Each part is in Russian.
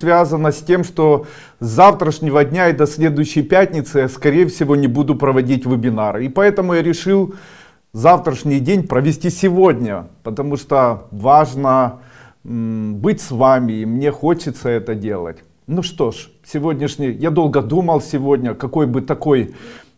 связано с тем, что с завтрашнего дня и до следующей пятницы я, скорее всего, не буду проводить вебинары. И поэтому я решил завтрашний день провести сегодня, потому что важно быть с вами, и мне хочется это делать. Ну что ж, сегодняшний, я долго думал сегодня, какой бы такой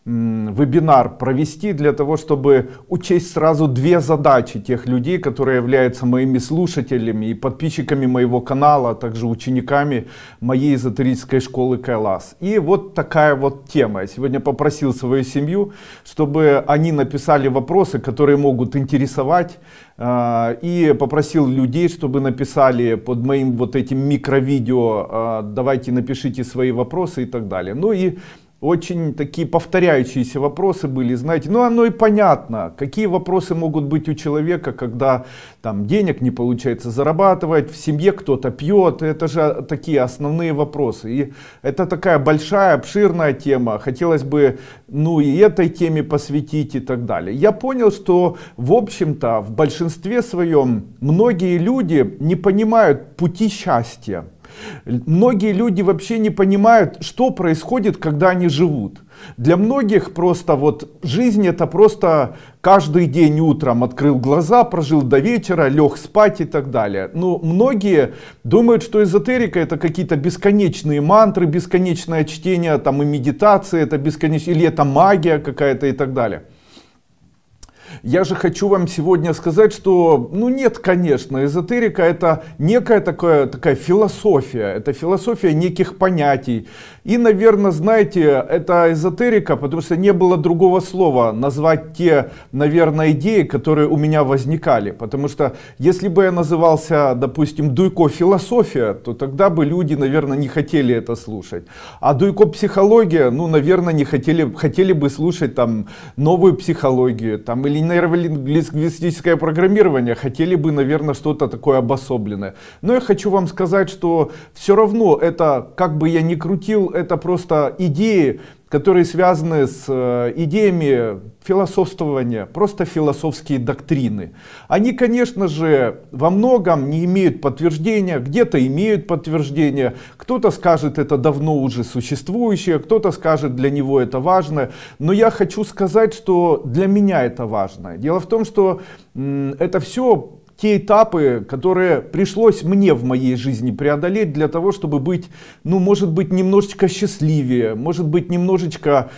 вебинар провести для того, чтобы учесть сразу две задачи тех людей, которые являются моими слушателями и подписчиками моего канала, а также учениками моей эзотерической школы Кайлас. И вот такая вот тема. Я сегодня попросил свою семью, чтобы они написали вопросы, которые могут интересовать, а, и попросил людей, чтобы написали под моим вот этим микровидео, а, давайте напишите свои вопросы и так далее. Ну и очень такие повторяющиеся вопросы были, знаете, ну оно и понятно, какие вопросы могут быть у человека, когда там денег не получается зарабатывать, в семье кто-то пьет, это же такие основные вопросы. И это такая большая, обширная тема, хотелось бы, ну и этой теме посвятить и так далее. Я понял, что в общем-то в большинстве своем многие люди не понимают пути счастья. Многие люди вообще не понимают, что происходит, когда они живут. Для многих просто вот жизнь это просто каждый день утром открыл глаза, прожил до вечера, лег спать и так далее. Но многие думают, что эзотерика это какие-то бесконечные мантры, бесконечное чтение там и медитация, это бесконечное, или это магия какая-то и так далее. Я же хочу вам сегодня сказать, что, ну нет, конечно, эзотерика это некая такая, такая философия, это философия неких понятий, и, наверное, знаете, это эзотерика, потому что не было другого слова назвать те, наверное, идеи, которые у меня возникали. Потому что если бы я назывался, допустим, Дуйко философия, то тогда бы люди, наверное, не хотели это слушать. А Дуйко психология, ну, наверное, не хотели, хотели бы слушать там новую психологию, там или нейролингвистическое программирование, хотели бы, наверное, что-то такое обособленное. Но я хочу вам сказать, что все равно это, как бы я ни крутил, это просто идеи, которые связаны с э, идеями философствования, просто философские доктрины. Они, конечно же, во многом не имеют подтверждения, где-то имеют подтверждение, кто-то скажет, это давно уже существующее, кто-то скажет, для него это важно, но я хочу сказать, что для меня это важно. Дело в том, что это все те этапы, которые пришлось мне в моей жизни преодолеть для того, чтобы быть, ну, может быть, немножечко счастливее, может быть, немножечко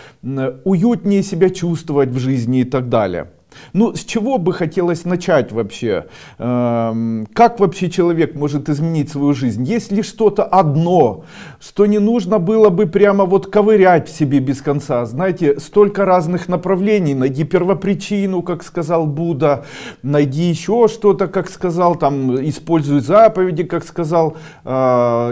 уютнее себя чувствовать в жизни и так далее. Ну, с чего бы хотелось начать вообще? Эм, как вообще человек может изменить свою жизнь? Есть ли что-то одно, что не нужно было бы прямо вот ковырять в себе без конца? Знаете, столько разных направлений. Найди первопричину, как сказал Будда, найди еще что-то, как сказал, там, используй заповеди, как сказал э,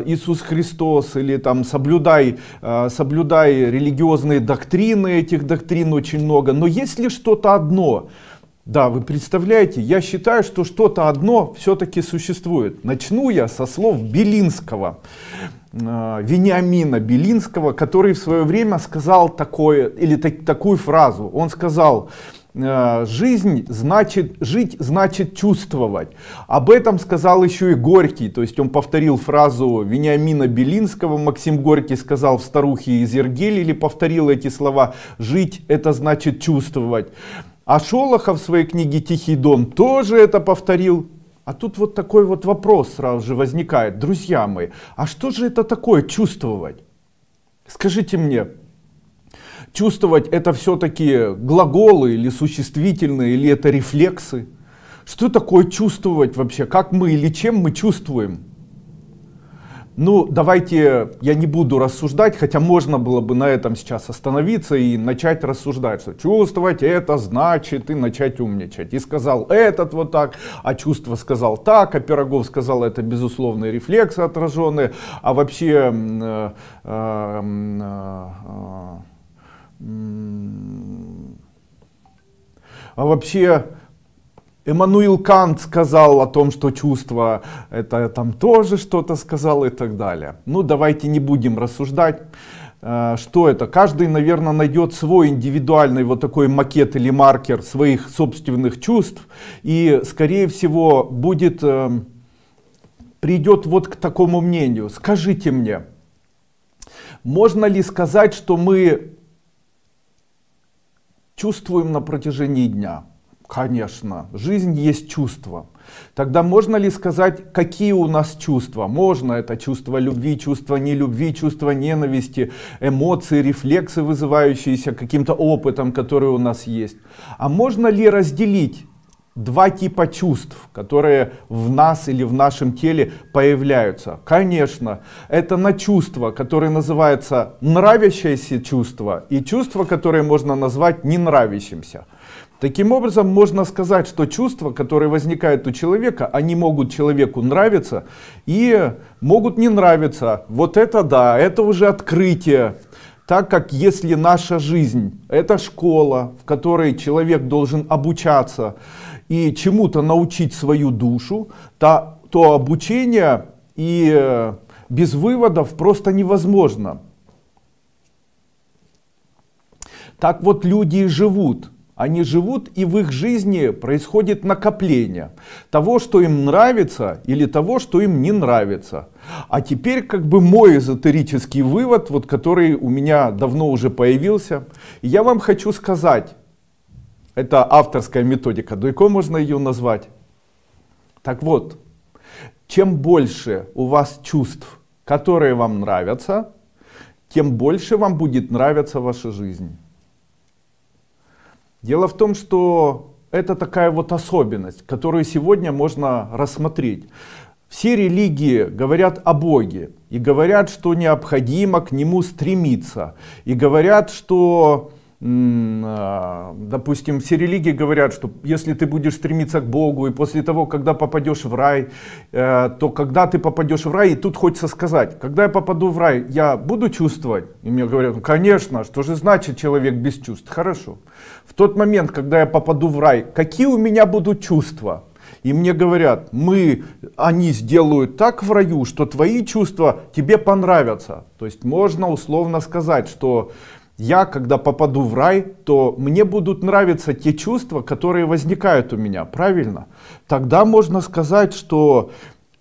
Иисус Христос, или там, соблюдай, э, соблюдай религиозные доктрины, этих доктрин очень много. Но есть ли что-то одно? Да, вы представляете, я считаю, что что-то одно все-таки существует. Начну я со слов Белинского, э, Вениамина Белинского, который в свое время сказал такое, или так, такую фразу. Он сказал, э, жизнь значит жить значит чувствовать об этом сказал еще и горький то есть он повторил фразу вениамина белинского максим горький сказал в старухе из Ергель или повторил эти слова жить это значит чувствовать а Шолохов в своей книге «Тихий дон» тоже это повторил. А тут вот такой вот вопрос сразу же возникает. Друзья мои, а что же это такое чувствовать? Скажите мне, чувствовать это все-таки глаголы или существительные, или это рефлексы? Что такое чувствовать вообще? Как мы или чем мы чувствуем? Ну, давайте я не буду рассуждать, хотя можно было бы на этом сейчас остановиться и начать рассуждать, что чувствовать это значит и начать умничать. И сказал этот вот так, а чувство сказал так, а Пирогов сказал это безусловные рефлексы отраженные, а вообще... Э, э, э, э а вообще Эммануил Кант сказал о том, что чувство это там тоже что-то сказал и так далее. Ну давайте не будем рассуждать, э, что это. Каждый, наверное, найдет свой индивидуальный вот такой макет или маркер своих собственных чувств и, скорее всего, будет э, придет вот к такому мнению. Скажите мне, можно ли сказать, что мы чувствуем на протяжении дня? Конечно, жизнь есть чувство. Тогда можно ли сказать, какие у нас чувства? Можно, это чувство любви, чувство нелюбви, чувство ненависти, эмоции, рефлексы, вызывающиеся каким-то опытом, который у нас есть. А можно ли разделить два типа чувств, которые в нас или в нашем теле появляются. Конечно, это на чувство, которое называется нравящееся чувство, и чувство, которое можно назвать не нравящимся. Таким образом, можно сказать, что чувства, которые возникают у человека, они могут человеку нравиться и могут не нравиться. Вот это да, это уже открытие. Так как если наша жизнь — это школа, в которой человек должен обучаться и чему-то научить свою душу, то, то обучение и э, без выводов просто невозможно. Так вот люди и живут они живут и в их жизни происходит накопление того, что им нравится или того, что им не нравится. А теперь как бы мой эзотерический вывод, вот который у меня давно уже появился. я вам хочу сказать, это авторская методика, Дуйко можно ее назвать. Так вот, чем больше у вас чувств, которые вам нравятся, тем больше вам будет нравиться ваша жизнь. Дело в том, что это такая вот особенность, которую сегодня можно рассмотреть. Все религии говорят о Боге и говорят, что необходимо к Нему стремиться. И говорят, что а, допустим, все религии говорят, что если ты будешь стремиться к Богу, и после того, когда попадешь в рай, э, то когда ты попадешь в рай, и тут хочется сказать, когда я попаду в рай, я буду чувствовать? И мне говорят, ну, конечно, что же значит человек без чувств? Хорошо. В тот момент, когда я попаду в рай, какие у меня будут чувства? И мне говорят, мы, они сделают так в раю, что твои чувства тебе понравятся. То есть можно условно сказать, что я, когда попаду в рай, то мне будут нравиться те чувства, которые возникают у меня, правильно? Тогда можно сказать, что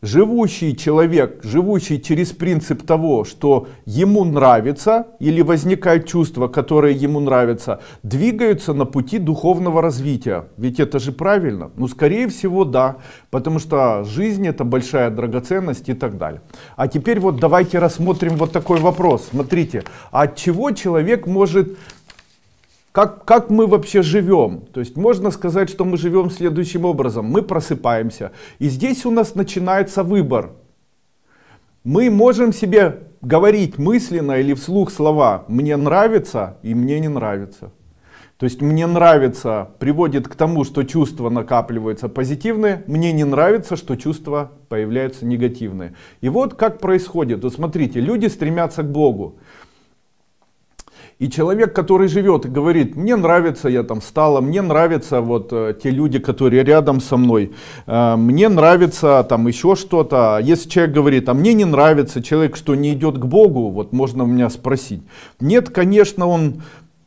живущий человек, живущий через принцип того, что ему нравится или возникают чувства, которые ему нравятся, двигаются на пути духовного развития. Ведь это же правильно? Ну, скорее всего, да, потому что жизнь это большая драгоценность и так далее. А теперь вот давайте рассмотрим вот такой вопрос. Смотрите, от чего человек может как, как мы вообще живем? То есть можно сказать, что мы живем следующим образом. Мы просыпаемся, и здесь у нас начинается выбор. Мы можем себе говорить мысленно или вслух слова «мне нравится» и «мне не нравится». То есть «мне нравится» приводит к тому, что чувства накапливаются позитивные, «мне не нравится», что чувства появляются негативные. И вот как происходит. Вот смотрите, люди стремятся к Богу. И человек, который живет и говорит, мне нравится, я там стала, мне нравятся вот э, те люди, которые рядом со мной, э, мне нравится там еще что-то. А если человек говорит, а мне не нравится, человек, что не идет к Богу, вот можно у меня спросить. Нет, конечно, он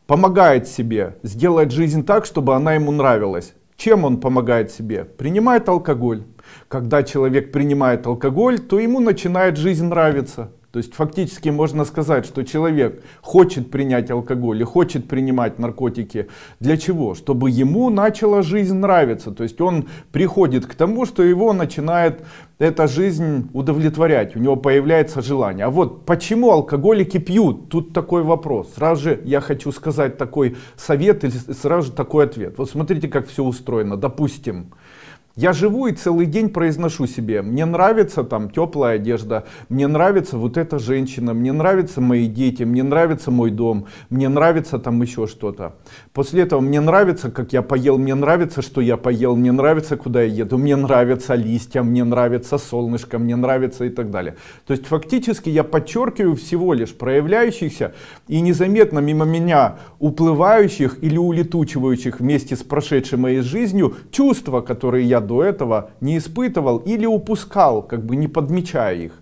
помогает себе сделать жизнь так, чтобы она ему нравилась. Чем он помогает себе? Принимает алкоголь. Когда человек принимает алкоголь, то ему начинает жизнь нравиться. То есть фактически можно сказать, что человек хочет принять алкоголь и хочет принимать наркотики. Для чего? Чтобы ему начала жизнь нравиться. То есть он приходит к тому, что его начинает эта жизнь удовлетворять, у него появляется желание. А вот почему алкоголики пьют? Тут такой вопрос. Сразу же я хочу сказать такой совет или сразу же такой ответ. Вот смотрите, как все устроено. Допустим, я живу и целый день произношу себе, мне нравится там теплая одежда, мне нравится вот эта женщина, мне нравятся мои дети, мне нравится мой дом, мне нравится там еще что-то. После этого мне нравится, как я поел, мне нравится, что я поел, мне нравится, куда я еду, мне нравятся листья, мне нравится солнышко, мне нравится и так далее. То есть фактически я подчеркиваю всего лишь проявляющихся и незаметно мимо меня уплывающих или улетучивающих вместе с прошедшей моей жизнью чувства, которые я до этого не испытывал или упускал, как бы не подмечая их.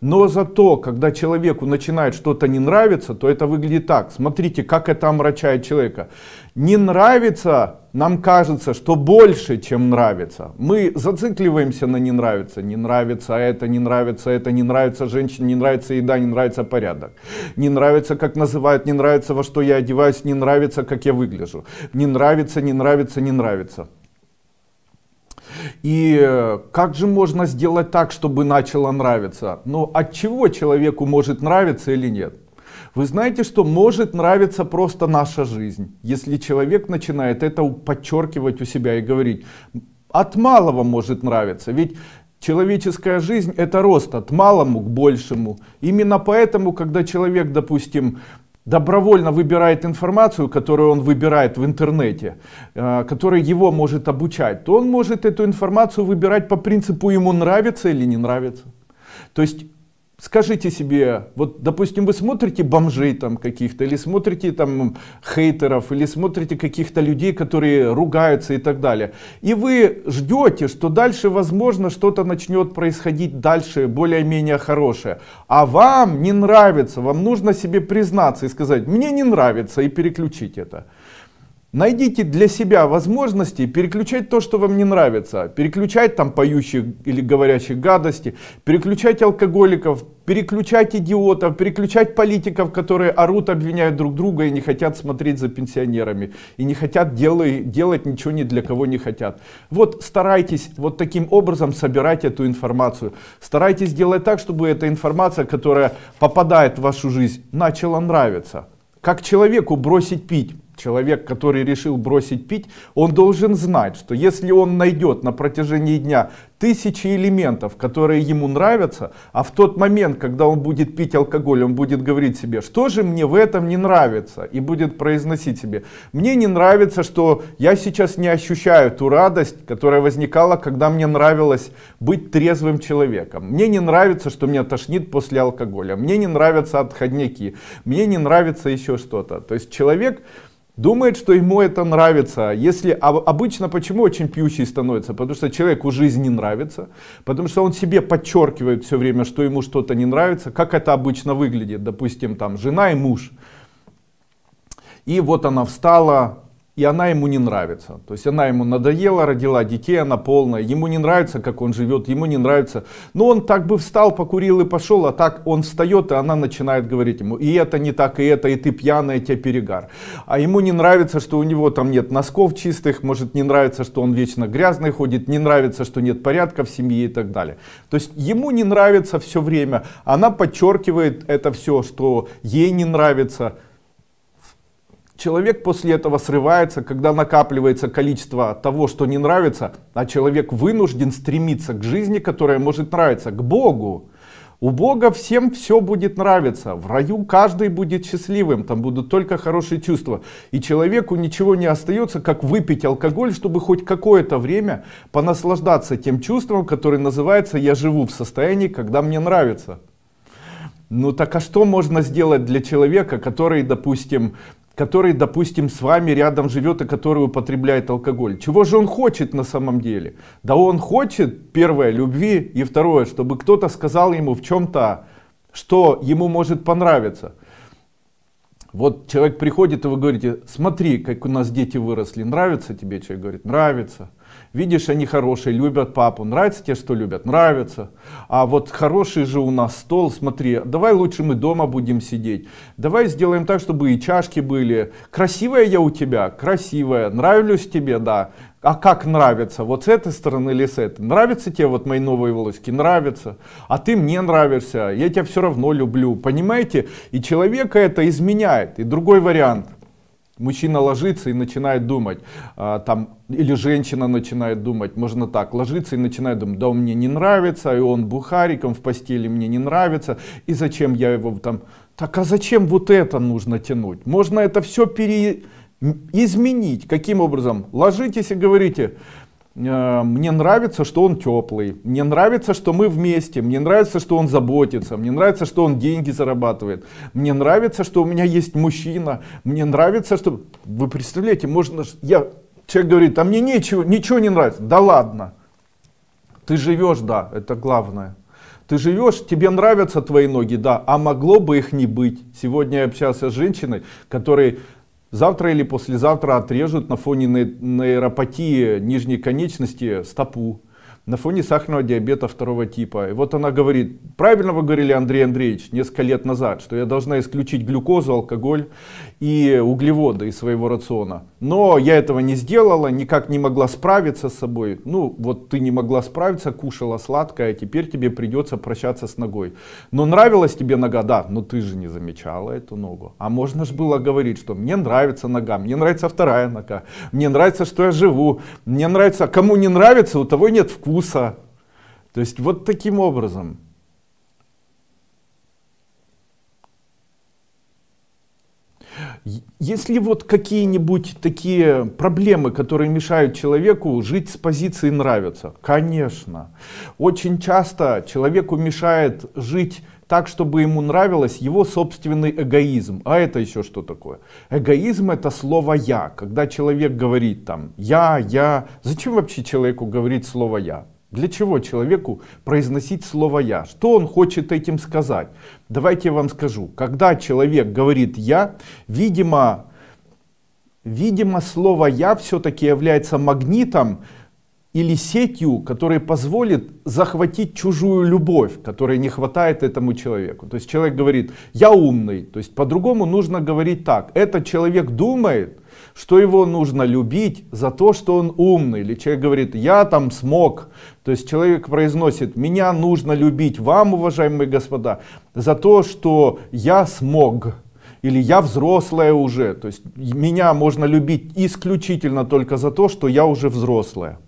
Но зато, когда человеку начинает что-то не нравиться, то это выглядит так. Смотрите, как это омрачает человека. Не нравится, нам кажется, что больше, чем нравится. Мы зацикливаемся на не нравится. Не нравится это, не нравится это, не нравится женщина, не нравится еда, не нравится порядок. Не нравится, как называют, не нравится, во что я одеваюсь, не нравится, как я выгляжу. Не нравится, не нравится, не нравится. И э, как же можно сделать так, чтобы начало нравиться? Но ну, от чего человеку может нравиться или нет? Вы знаете, что может нравиться просто наша жизнь, если человек начинает это подчеркивать у себя и говорить. От малого может нравиться, ведь человеческая жизнь это рост от малому к большему. Именно поэтому, когда человек, допустим, добровольно выбирает информацию, которую он выбирает в интернете, э, которая его может обучать, то он может эту информацию выбирать по принципу ему нравится или не нравится. То есть скажите себе, вот, допустим, вы смотрите бомжей там каких-то, или смотрите там хейтеров, или смотрите каких-то людей, которые ругаются и так далее. И вы ждете, что дальше, возможно, что-то начнет происходить дальше, более-менее хорошее. А вам не нравится, вам нужно себе признаться и сказать, мне не нравится, и переключить это. Найдите для себя возможности переключать то, что вам не нравится. Переключать там поющих или говорящих гадости, переключать алкоголиков, переключать идиотов, переключать политиков, которые орут, обвиняют друг друга и не хотят смотреть за пенсионерами. И не хотят делай, делать ничего ни для кого не хотят. Вот старайтесь вот таким образом собирать эту информацию. Старайтесь делать так, чтобы эта информация, которая попадает в вашу жизнь, начала нравиться. Как человеку бросить пить? человек, который решил бросить пить, он должен знать, что если он найдет на протяжении дня тысячи элементов, которые ему нравятся, а в тот момент, когда он будет пить алкоголь, он будет говорить себе, что же мне в этом не нравится, и будет произносить себе, мне не нравится, что я сейчас не ощущаю ту радость, которая возникала, когда мне нравилось быть трезвым человеком, мне не нравится, что меня тошнит после алкоголя, мне не нравятся отходники. мне не нравится еще что-то. То есть человек Думает, что ему это нравится. Если обычно почему очень пьющий становится? Потому что человеку жизнь не нравится, потому что он себе подчеркивает все время, что ему что-то не нравится. Как это обычно выглядит? Допустим, там жена и муж. И вот она встала, и она ему не нравится. То есть она ему надоела, родила детей, она полная, ему не нравится, как он живет, ему не нравится. Но он так бы встал, покурил и пошел, а так он встает, и она начинает говорить ему, и это не так, и это, и ты пьяная, тебе перегар. А ему не нравится, что у него там нет носков чистых, может не нравится, что он вечно грязный ходит, не нравится, что нет порядка в семье и так далее. То есть ему не нравится все время, она подчеркивает это все, что ей не нравится, Человек после этого срывается, когда накапливается количество того, что не нравится, а человек вынужден стремиться к жизни, которая может нравиться, к Богу. У Бога всем все будет нравиться, в раю каждый будет счастливым, там будут только хорошие чувства. И человеку ничего не остается, как выпить алкоголь, чтобы хоть какое-то время понаслаждаться тем чувством, которое называется «я живу в состоянии, когда мне нравится». Ну так а что можно сделать для человека, который, допустим, который, допустим, с вами рядом живет и который употребляет алкоголь. Чего же он хочет на самом деле? Да он хочет, первое, любви, и второе, чтобы кто-то сказал ему в чем-то, что ему может понравиться. Вот человек приходит, и вы говорите, смотри, как у нас дети выросли, нравится тебе? Человек говорит, нравится. Видишь, они хорошие, любят папу. Нравится тебе, что любят? Нравится. А вот хороший же у нас стол, смотри, давай лучше мы дома будем сидеть. Давай сделаем так, чтобы и чашки были. Красивая я у тебя? Красивая. Нравлюсь тебе? Да. А как нравится? Вот с этой стороны или с этой? Нравятся тебе вот мои новые волоски? Нравится. А ты мне нравишься. Я тебя все равно люблю. Понимаете? И человека это изменяет. И другой вариант – Мужчина ложится и начинает думать, а, там, или женщина начинает думать, можно так, ложиться и начинает думать, да он мне не нравится, и он бухариком в постели мне не нравится, и зачем я его там, так а зачем вот это нужно тянуть? Можно это все переизменить. Каким образом? Ложитесь и говорите, Э, мне нравится, что он теплый, мне нравится, что мы вместе, мне нравится, что он заботится, мне нравится, что он деньги зарабатывает, мне нравится, что у меня есть мужчина, мне нравится, что... Вы представляете, можно... Я... Человек говорит, а мне нечего, ничего не нравится. Да ладно. Ты живешь, да, это главное. Ты живешь, тебе нравятся твои ноги, да, а могло бы их не быть. Сегодня я общался с женщиной, которая завтра или послезавтра отрежут на фоне нейропатии нижней конечности стопу на фоне сахарного диабета второго типа. И вот она говорит, правильно вы говорили, Андрей Андреевич, несколько лет назад, что я должна исключить глюкозу, алкоголь и углеводы из своего рациона. Но я этого не сделала, никак не могла справиться с собой. Ну, вот ты не могла справиться, кушала сладкое, а теперь тебе придется прощаться с ногой. Но нравилась тебе нога? Да, но ты же не замечала эту ногу. А можно же было говорить, что мне нравится нога, мне нравится вторая нога, мне нравится, что я живу, мне нравится... Кому не нравится, у того нет вкуса вкуса. То есть вот таким образом. Если вот какие-нибудь такие проблемы, которые мешают человеку жить с позиции нравятся, конечно. Очень часто человеку мешает жить так, чтобы ему нравилось его собственный эгоизм. А это еще что такое? Эгоизм это слово «я». Когда человек говорит там «я», «я», зачем вообще человеку говорить слово «я»? Для чего человеку произносить слово «я»? Что он хочет этим сказать? Давайте я вам скажу. Когда человек говорит «я», видимо, видимо слово «я» все-таки является магнитом, или сетью, которая позволит захватить чужую любовь, которой не хватает этому человеку. То есть человек говорит, я умный. То есть по-другому нужно говорить так. Этот человек думает, что его нужно любить за то, что он умный. Или человек говорит, я там смог. То есть человек произносит, меня нужно любить вам, уважаемые господа, за то, что я смог или я взрослая уже. То есть меня можно любить исключительно только за то, что я уже взрослая.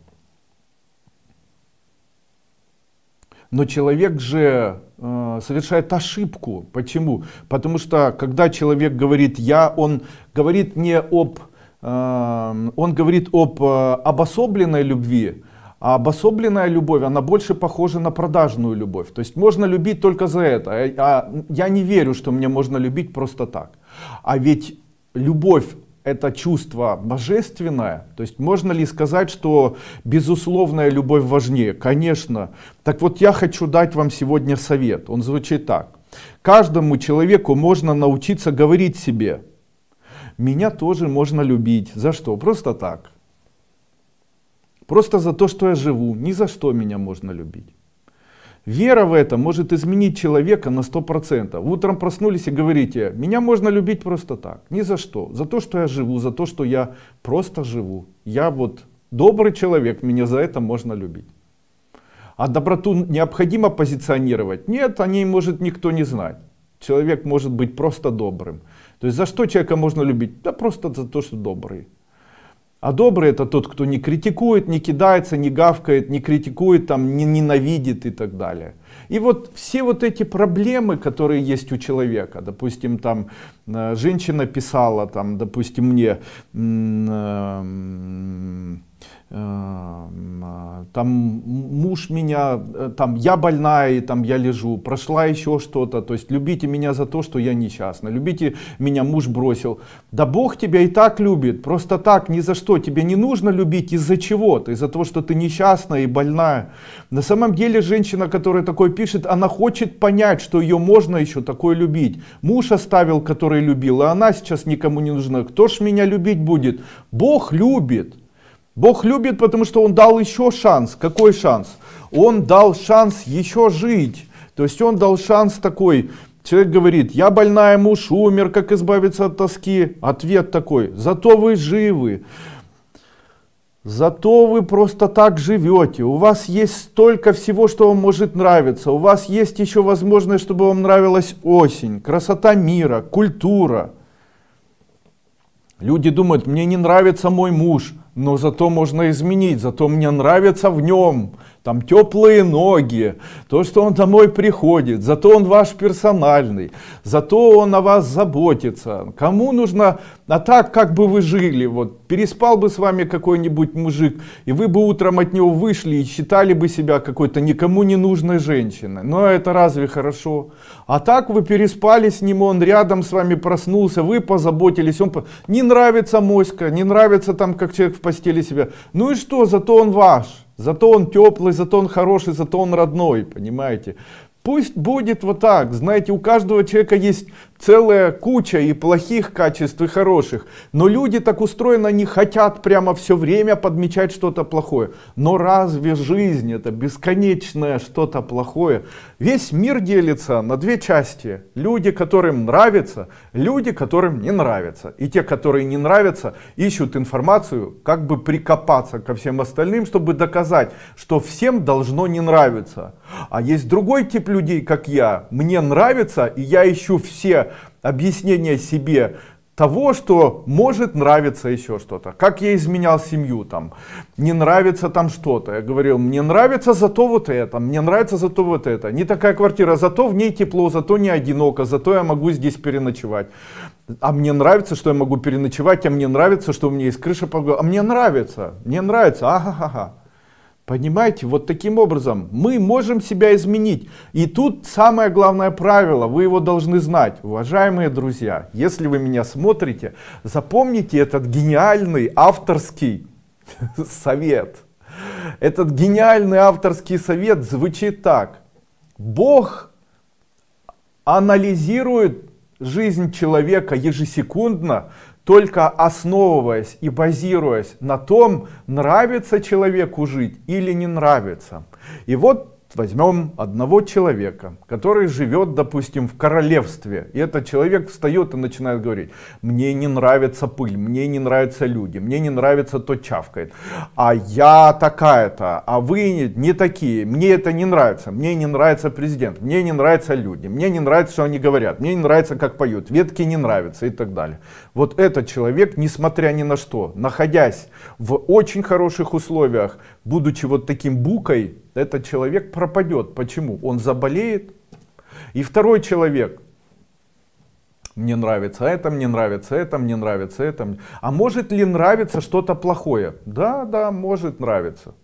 но человек же э, совершает ошибку. Почему? Потому что когда человек говорит «я», он говорит не об, э, он говорит об э, обособленной любви, а обособленная любовь, она больше похожа на продажную любовь. То есть можно любить только за это. А, а я не верю, что мне можно любить просто так. А ведь любовь это чувство божественное? То есть можно ли сказать, что безусловная любовь важнее? Конечно. Так вот я хочу дать вам сегодня совет. Он звучит так. Каждому человеку можно научиться говорить себе, меня тоже можно любить. За что? Просто так. Просто за то, что я живу. Ни за что меня можно любить. Вера в это может изменить человека на 100%. Вы утром проснулись и говорите, меня можно любить просто так, ни за что. За то, что я живу, за то, что я просто живу. Я вот добрый человек, меня за это можно любить. А доброту необходимо позиционировать? Нет, о ней может никто не знать. Человек может быть просто добрым. То есть за что человека можно любить? Да просто за то, что добрый. А добрый это тот, кто не критикует, не кидается, не гавкает, не критикует, там, не ненавидит и так далее. И вот все вот эти проблемы, которые есть у человека, допустим, там э, женщина писала, там, допустим, мне, эм, Эм, там муж меня, э, там я больная и там я лежу, прошла еще что-то, то есть любите меня за то, что я несчастна, любите меня муж бросил. Да Бог тебя и так любит, просто так, ни за что, тебе не нужно любить из-за чего-то, из-за того, что ты несчастна и больная. На самом деле женщина, которая такой пишет, она хочет понять, что ее можно еще такое любить. Муж оставил, который любил, а она сейчас никому не нужна. Кто ж меня любить будет? Бог любит. Бог любит, потому что Он дал еще шанс. Какой шанс? Он дал шанс еще жить. То есть Он дал шанс такой. Человек говорит, я больная, муж умер, как избавиться от тоски? Ответ такой, зато вы живы. Зато вы просто так живете, у вас есть столько всего, что вам может нравиться, у вас есть еще возможность, чтобы вам нравилась осень, красота мира, культура. Люди думают, мне не нравится мой муж, но зато можно изменить, зато мне нравится в нем, там теплые ноги, то, что он домой приходит, зато он ваш персональный, зато он о вас заботится. Кому нужно, а так, как бы вы жили, вот переспал бы с вами какой-нибудь мужик, и вы бы утром от него вышли и считали бы себя какой-то никому не нужной женщиной. Но это разве хорошо? А так вы переспали с ним, он рядом с вами проснулся, вы позаботились, он не нравится моська, не нравится там, как человек в постели себя. Ну и что, зато он ваш. Зато он теплый, зато он хороший, зато он родной, понимаете? Пусть будет вот так, знаете, у каждого человека есть целая куча и плохих качеств, и хороших. Но люди так устроены, они хотят прямо все время подмечать что-то плохое. Но разве жизнь это бесконечное что-то плохое? Весь мир делится на две части. Люди, которым нравится, люди, которым не нравится. И те, которые не нравятся, ищут информацию, как бы прикопаться ко всем остальным, чтобы доказать, что всем должно не нравиться. А есть другой тип людей, как я. Мне нравится, и я ищу все объяснение себе того, что может нравиться еще что-то. Как я изменял семью там, не нравится там что-то. Я говорил, мне нравится зато вот это, мне нравится зато вот это. Не такая квартира, зато в ней тепло, зато не одиноко, зато я могу здесь переночевать. А мне нравится, что я могу переночевать, а мне нравится, что у меня есть крыша, а мне нравится, мне нравится, ага-ха-ха. -ха -ха. Понимаете, вот таким образом мы можем себя изменить. И тут самое главное правило, вы его должны знать. Уважаемые друзья, если вы меня смотрите, запомните этот гениальный авторский совет. Этот гениальный авторский совет звучит так. Бог анализирует жизнь человека ежесекундно только основываясь и базируясь на том, нравится человеку жить или не нравится. И вот Возьмем одного человека, который живет, допустим, в королевстве, и этот человек встает и начинает говорить, мне не нравится пыль, мне не нравятся люди, мне не нравится то чавкает, а я такая-то, а вы не такие, мне это не нравится, мне не нравится президент, мне не нравятся люди, мне не нравится, что они говорят, мне не нравится, как поют, ветки не нравятся и так далее. Вот этот человек, несмотря ни на что, находясь в очень хороших условиях, будучи вот таким букой, этот человек пропадет. Почему? Он заболеет. И второй человек, мне нравится это, мне нравится это, мне нравится это. А может ли нравиться что-то плохое? Да, да, может нравиться.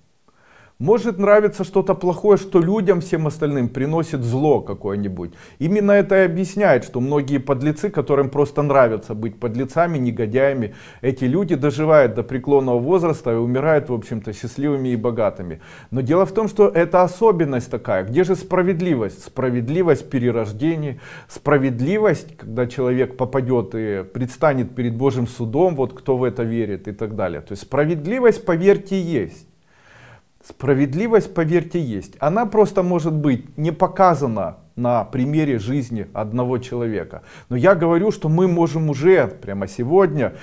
Может нравиться что-то плохое, что людям всем остальным приносит зло какое-нибудь. Именно это и объясняет, что многие подлецы, которым просто нравится быть подлецами, негодяями, эти люди доживают до преклонного возраста и умирают, в общем-то, счастливыми и богатыми. Но дело в том, что это особенность такая. Где же справедливость? Справедливость перерождения, справедливость, когда человек попадет и предстанет перед Божьим судом, вот кто в это верит и так далее. То есть справедливость, поверьте, есть. Справедливость, поверьте, есть. Она просто может быть не показана на примере жизни одного человека. Но я говорю, что мы можем уже прямо сегодня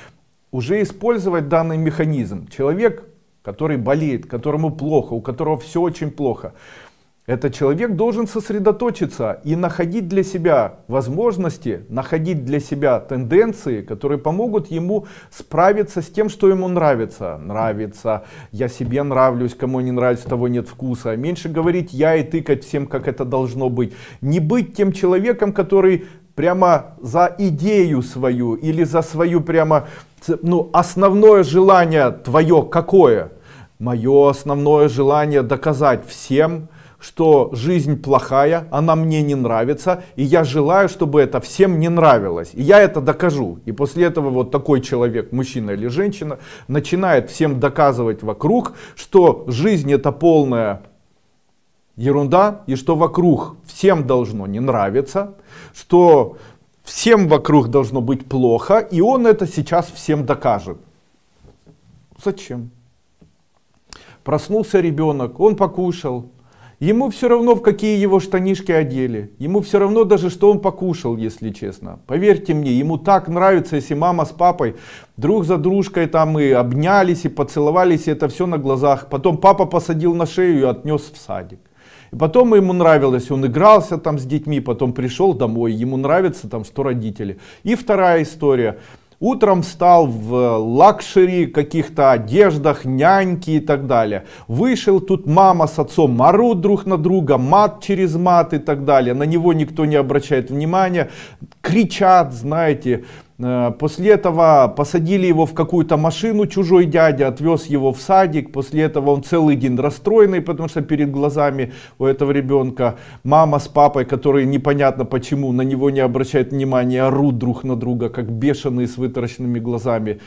уже использовать данный механизм. Человек, который болеет, которому плохо, у которого все очень плохо. Этот человек должен сосредоточиться и находить для себя возможности, находить для себя тенденции, которые помогут ему справиться с тем, что ему нравится. Нравится, я себе нравлюсь, кому не нравится, того нет вкуса. Меньше говорить я и тыкать всем, как это должно быть. Не быть тем человеком, который прямо за идею свою или за свою прямо ну, основное желание твое какое? Мое основное желание доказать всем, что жизнь плохая, она мне не нравится, и я желаю, чтобы это всем не нравилось. И я это докажу. И после этого вот такой человек, мужчина или женщина, начинает всем доказывать вокруг, что жизнь это полная ерунда, и что вокруг всем должно не нравиться, что всем вокруг должно быть плохо, и он это сейчас всем докажет. Зачем? Проснулся ребенок, он покушал, Ему все равно, в какие его штанишки одели. Ему все равно даже, что он покушал, если честно. Поверьте мне, ему так нравится, если мама с папой друг за дружкой там и обнялись, и поцеловались, и это все на глазах. Потом папа посадил на шею и отнес в садик. И потом ему нравилось, он игрался там с детьми, потом пришел домой, ему нравится там, что родители. И вторая история. Утром встал в лакшери, каких-то одеждах, няньки и так далее. Вышел, тут мама с отцом морут друг на друга, мат через мат и так далее. На него никто не обращает внимания. Кричат, знаете, Э, после этого посадили его в какую-то машину, чужой дядя отвез его в садик. После этого он целый день расстроенный, потому что перед глазами у этого ребенка мама с папой, которые непонятно почему на него не обращают внимания, орут друг на друга, как бешеные с вытаращенными глазами.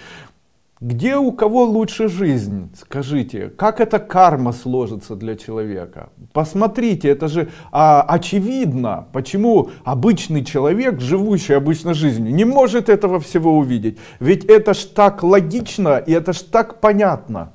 Где у кого лучше жизнь, скажите, как эта карма сложится для человека? Посмотрите, это же а, очевидно, почему обычный человек, живущий обычно жизнью, не может этого всего увидеть. Ведь это ж так логично и это ж так понятно.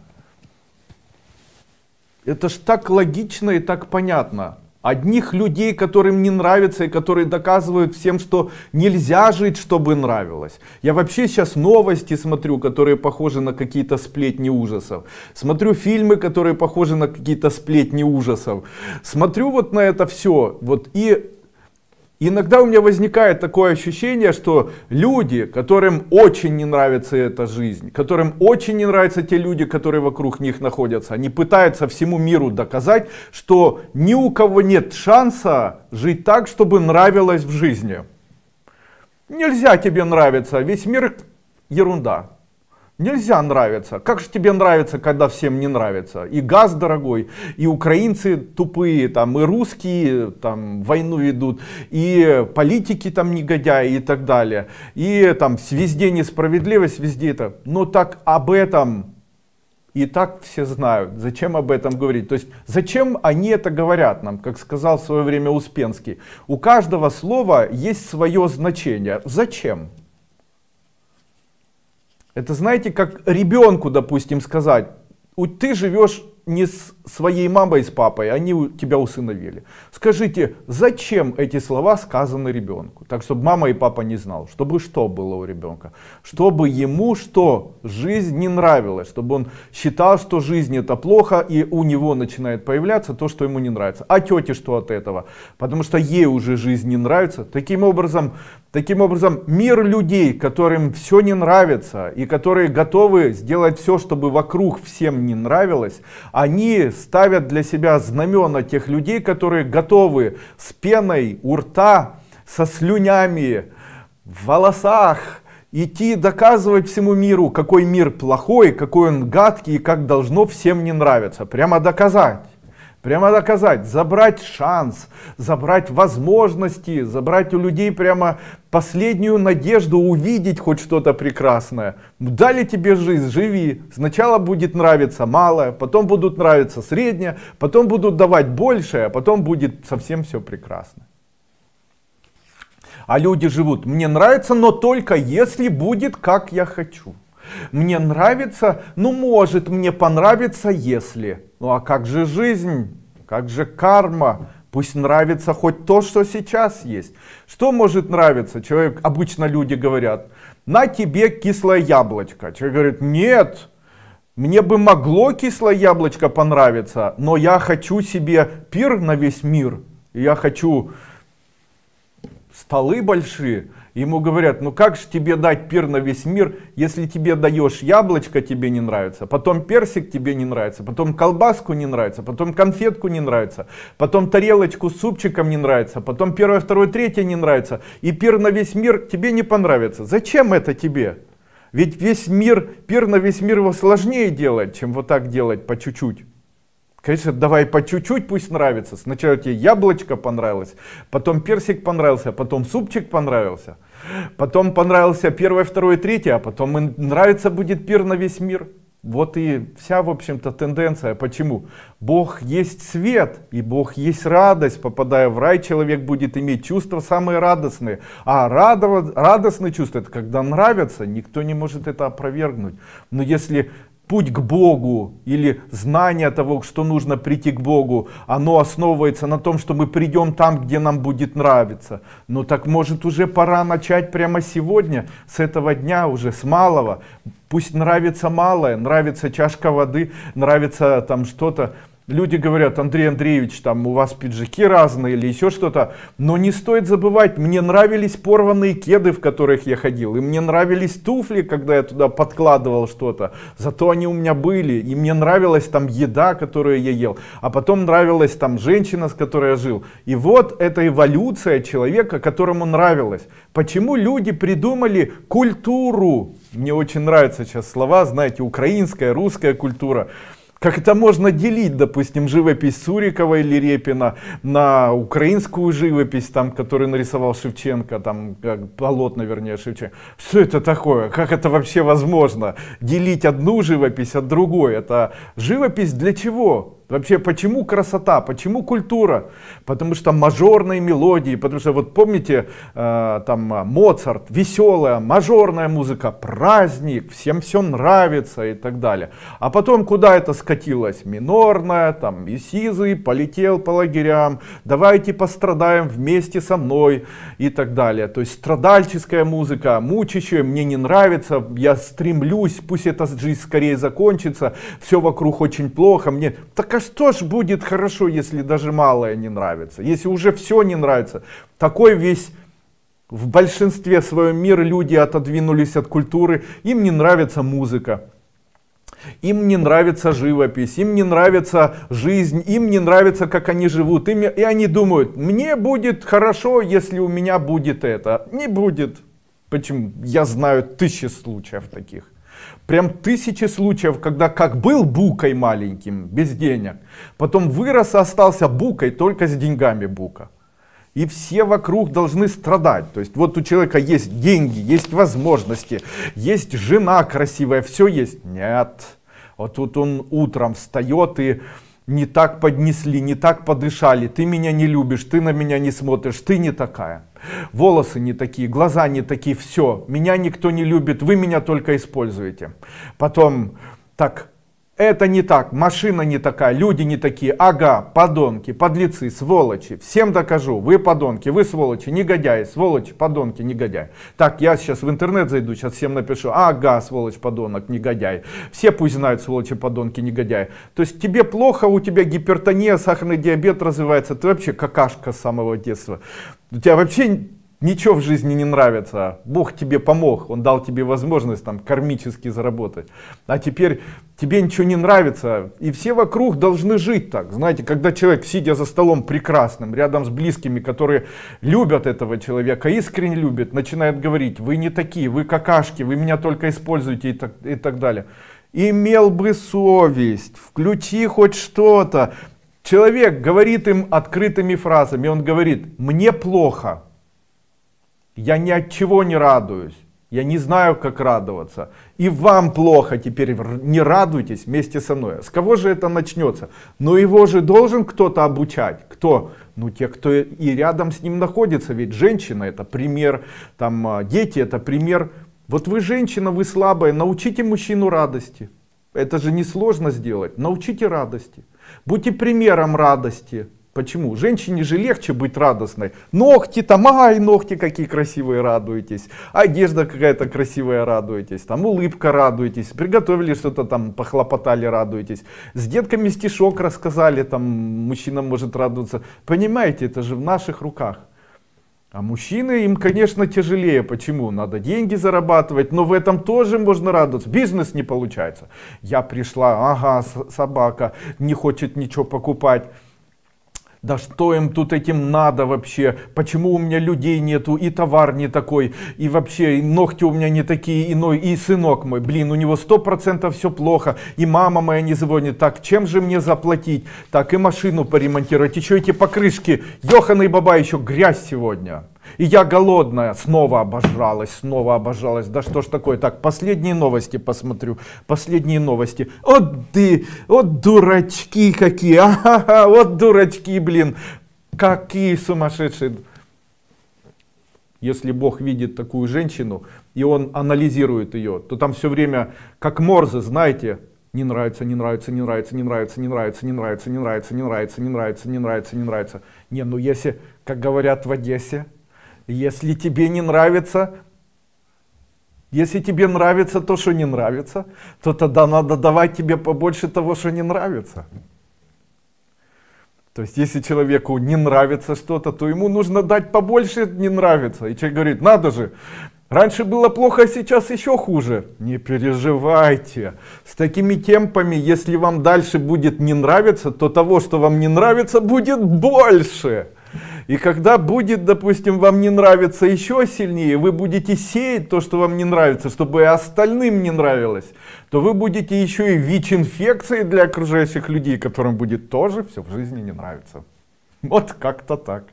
Это ж так логично и так понятно одних людей, которым не нравится и которые доказывают всем, что нельзя жить, чтобы нравилось. Я вообще сейчас новости смотрю, которые похожи на какие-то сплетни ужасов. Смотрю фильмы, которые похожи на какие-то сплетни ужасов. Смотрю вот на это все, вот и Иногда у меня возникает такое ощущение, что люди, которым очень не нравится эта жизнь, которым очень не нравятся те люди, которые вокруг них находятся, они пытаются всему миру доказать, что ни у кого нет шанса жить так, чтобы нравилось в жизни. Нельзя тебе нравиться, весь мир ерунда. Нельзя нравиться. Как же тебе нравится, когда всем не нравится? И газ дорогой, и украинцы тупые, там, и русские там войну ведут, и политики там негодяи и так далее. И там везде несправедливость, везде это. Но так об этом и так все знают. Зачем об этом говорить? То есть зачем они это говорят нам, как сказал в свое время Успенский? У каждого слова есть свое значение. Зачем? Это знаете, как ребенку, допустим, сказать, ты живешь не с своей мамой с папой, они тебя усыновили. Скажите, зачем эти слова сказаны ребенку? Так, чтобы мама и папа не знал, чтобы что было у ребенка? Чтобы ему что? Жизнь не нравилась, чтобы он считал, что жизнь это плохо, и у него начинает появляться то, что ему не нравится. А тете что от этого? Потому что ей уже жизнь не нравится. Таким образом, таким образом мир людей, которым все не нравится, и которые готовы сделать все, чтобы вокруг всем не нравилось, они ставят для себя знамена тех людей, которые готовы с пеной у рта, со слюнями, в волосах идти доказывать всему миру, какой мир плохой, какой он гадкий и как должно всем не нравиться. Прямо доказать прямо доказать, забрать шанс, забрать возможности, забрать у людей прямо последнюю надежду увидеть хоть что-то прекрасное. Дали тебе жизнь, живи. Сначала будет нравиться малое, потом будут нравиться среднее, потом будут давать большее, а потом будет совсем все прекрасно. А люди живут, мне нравится, но только если будет, как я хочу. Мне нравится, ну может мне понравится, если. Ну а как же жизнь, как же карма? Пусть нравится хоть то, что сейчас есть. Что может нравиться? Человек, обычно люди говорят, на тебе кислое яблочко. Человек говорит, нет, мне бы могло кислое яблочко понравиться, но я хочу себе пир на весь мир. Я хочу столы большие. Ему говорят, ну как же тебе дать пир на весь мир, если тебе даешь яблочко, тебе не нравится, потом персик тебе не нравится, потом колбаску не нравится, потом конфетку не нравится, потом тарелочку с супчиком не нравится, потом первое, второе, третье не нравится, и пир на весь мир тебе не понравится. Зачем это тебе? Ведь весь мир, пир на весь мир его сложнее делать, чем вот так делать по чуть-чуть. Конечно, давай по чуть-чуть, пусть нравится. Сначала тебе яблочко понравилось, потом персик понравился, потом супчик понравился. Потом понравился первое, второе, третье, а потом нравится будет пир на весь мир. Вот и вся, в общем-то, тенденция. Почему? Бог есть свет, и Бог есть радость. Попадая в рай, человек будет иметь чувства самые радостные. А радово, радостные чувства, это когда нравятся, никто не может это опровергнуть. Но если путь к Богу или знание того, что нужно прийти к Богу, оно основывается на том, что мы придем там, где нам будет нравиться. Ну так может уже пора начать прямо сегодня, с этого дня уже, с малого. Пусть нравится малое, нравится чашка воды, нравится там что-то, Люди говорят, Андрей Андреевич, там у вас пиджаки разные или еще что-то. Но не стоит забывать, мне нравились порванные кеды, в которых я ходил. И мне нравились туфли, когда я туда подкладывал что-то. Зато они у меня были. И мне нравилась там еда, которую я ел. А потом нравилась там женщина, с которой я жил. И вот эта эволюция человека, которому нравилось. Почему люди придумали культуру? Мне очень нравятся сейчас слова, знаете, украинская, русская культура. Как это можно делить, допустим, живопись Сурикова или Репина на украинскую живопись, там, которую нарисовал Шевченко, там, как, полотно, вернее, Шевченко. Что это такое? Как это вообще возможно? Делить одну живопись от другой? Это живопись для чего? Вообще, почему красота, почему культура? Потому что мажорные мелодии, потому что вот помните, э, там э, Моцарт, веселая, мажорная музыка, праздник, всем все нравится и так далее. А потом куда это скатилось? Минорная, там и полетел по лагерям, давайте пострадаем вместе со мной и так далее. То есть страдальческая музыка, мучащая, мне не нравится, я стремлюсь, пусть эта жизнь скорее закончится, все вокруг очень плохо, мне такая так а будет хорошо, если даже малое не нравится, если уже все не нравится. Такой весь в большинстве своем мира люди отодвинулись от культуры, им не нравится музыка. Им не нравится живопись, им не нравится жизнь, им не нравится, как они живут. Им, и они думают, мне будет хорошо, если у меня будет это. Не будет. Почему? Я знаю тысячи случаев таких. Прям тысячи случаев, когда как был букой маленьким, без денег, потом вырос и остался букой, только с деньгами бука. И все вокруг должны страдать. То есть вот у человека есть деньги, есть возможности, есть жена красивая, все есть. Нет. Вот тут он утром встает и не так поднесли, не так подышали, ты меня не любишь, ты на меня не смотришь, ты не такая. Волосы не такие, глаза не такие, все, меня никто не любит, вы меня только используете. Потом, так, это не так, машина не такая, люди не такие, ага, подонки, подлецы, сволочи, всем докажу, вы подонки, вы сволочи, негодяи, сволочи, подонки, негодяи. Так, я сейчас в интернет зайду, сейчас всем напишу, ага, сволочь, подонок, негодяй, все пусть знают, сволочи, подонки, негодяи. То есть тебе плохо, у тебя гипертония, сахарный диабет развивается, ты вообще какашка с самого детства. У тебя вообще ничего в жизни не нравится, Бог тебе помог, Он дал тебе возможность там кармически заработать, а теперь тебе ничего не нравится, и все вокруг должны жить так. Знаете, когда человек, сидя за столом прекрасным, рядом с близкими, которые любят этого человека, искренне любят, начинает говорить, вы не такие, вы какашки, вы меня только используете и так, и так далее. Имел бы совесть, включи хоть что-то. Человек говорит им открытыми фразами, он говорит, мне плохо, я ни от чего не радуюсь. Я не знаю, как радоваться. И вам плохо теперь, не радуйтесь вместе со мной. С кого же это начнется? Но ну, его же должен кто-то обучать. Кто? Ну те, кто и рядом с ним находится. Ведь женщина это пример, там а, дети это пример. Вот вы женщина, вы слабая, научите мужчину радости. Это же несложно сделать. Научите радости. Будьте примером радости. Почему? Женщине же легче быть радостной. Ногти там, ай, ногти какие красивые, радуетесь. Одежда какая-то красивая, радуетесь. Там улыбка, радуетесь. Приготовили что-то там, похлопотали, радуетесь. С детками стишок рассказали, там мужчина может радоваться. Понимаете, это же в наших руках. А мужчины им, конечно, тяжелее. Почему? Надо деньги зарабатывать, но в этом тоже можно радоваться. Бизнес не получается. Я пришла, ага, собака, не хочет ничего покупать да что им тут этим надо вообще, почему у меня людей нету, и товар не такой, и вообще и ногти у меня не такие, иной, и сынок мой, блин, у него сто процентов все плохо, и мама моя не звонит, так чем же мне заплатить, так и машину поремонтировать, и еще эти покрышки, ёханый баба, еще грязь сегодня. И я голодная, снова обожралась, снова обожралась. Да что ж такое? Так, последние новости посмотрю. Последние новости. От ты, от дурачки какие. Ага, вот дурачки, блин. Какие сумасшедшие. Если Бог видит такую женщину, и он анализирует ее, то там все время, как Морзе, знаете, не нравится, не нравится, не нравится, не нравится, не нравится, не нравится, не нравится, не нравится, не нравится, не нравится, не нравится. Не, ну если, как говорят в Одессе, если тебе не нравится, если тебе нравится то, что не нравится, то тогда надо давать тебе побольше того, что не нравится. То есть, если человеку не нравится что-то, то ему нужно дать побольше не нравится. И человек говорит, надо же, раньше было плохо, а сейчас еще хуже. Не переживайте. С такими темпами, если вам дальше будет не нравиться, то того, что вам не нравится, будет больше. И когда будет, допустим, вам не нравится еще сильнее, вы будете сеять то, что вам не нравится, чтобы и остальным не нравилось, то вы будете еще и ВИЧ-инфекцией для окружающих людей, которым будет тоже все в жизни не нравится. Вот как-то так.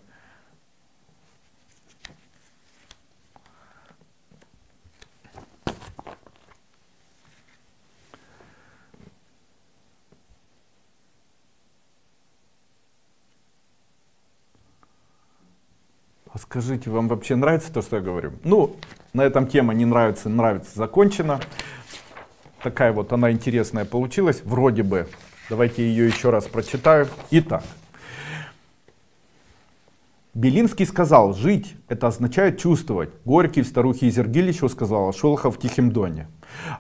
А скажите, вам вообще нравится то, что я говорю? Ну, на этом тема не нравится, нравится закончена. Такая вот она интересная получилась, вроде бы. Давайте ее еще раз прочитаю. Итак. Белинский сказал, жить — это означает чувствовать. Горький в «Старухе Изергилищу» сказал, а Шолохов в «Тихим доне».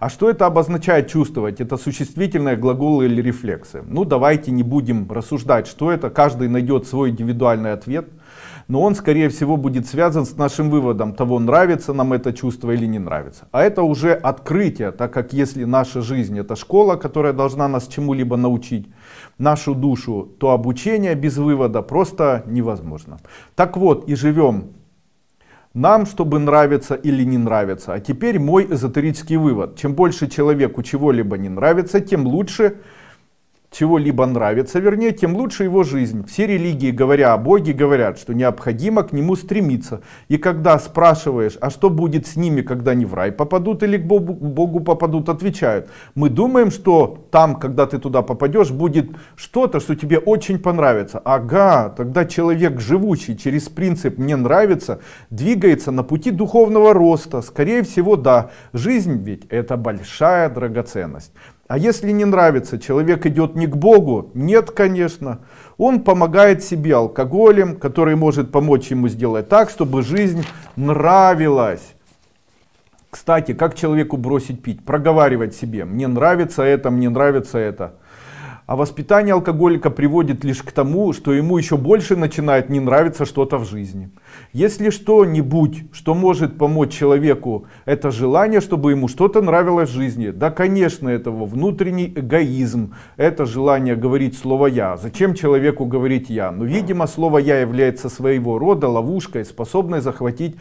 А что это обозначает чувствовать? Это существительные глаголы или рефлексы? Ну, давайте не будем рассуждать, что это. Каждый найдет свой индивидуальный ответ — но он, скорее всего, будет связан с нашим выводом того, нравится нам это чувство или не нравится. А это уже открытие, так как если наша жизнь это школа, которая должна нас чему-либо научить, нашу душу, то обучение без вывода просто невозможно. Так вот, и живем нам, чтобы нравится или не нравится. А теперь мой эзотерический вывод. Чем больше человеку чего-либо не нравится, тем лучше чего-либо нравится, вернее, тем лучше его жизнь. Все религии, говоря о Боге, говорят, что необходимо к нему стремиться. И когда спрашиваешь, а что будет с ними, когда они в рай попадут или к Богу попадут, отвечают, мы думаем, что там, когда ты туда попадешь, будет что-то, что тебе очень понравится. Ага, тогда человек, живущий через принцип «мне нравится», двигается на пути духовного роста. Скорее всего, да, жизнь ведь это большая драгоценность. А если не нравится, человек идет не к Богу? Нет, конечно. Он помогает себе алкоголем, который может помочь ему сделать так, чтобы жизнь нравилась. Кстати, как человеку бросить пить? Проговаривать себе, мне нравится это, мне нравится это. А воспитание алкоголика приводит лишь к тому, что ему еще больше начинает не нравиться что-то в жизни. Если что-нибудь, что может помочь человеку, это желание, чтобы ему что-то нравилось в жизни, да, конечно, этого внутренний эгоизм, это желание говорить слово «я». Зачем человеку говорить «я»? Но, ну, видимо, слово «я» является своего рода ловушкой, способной захватить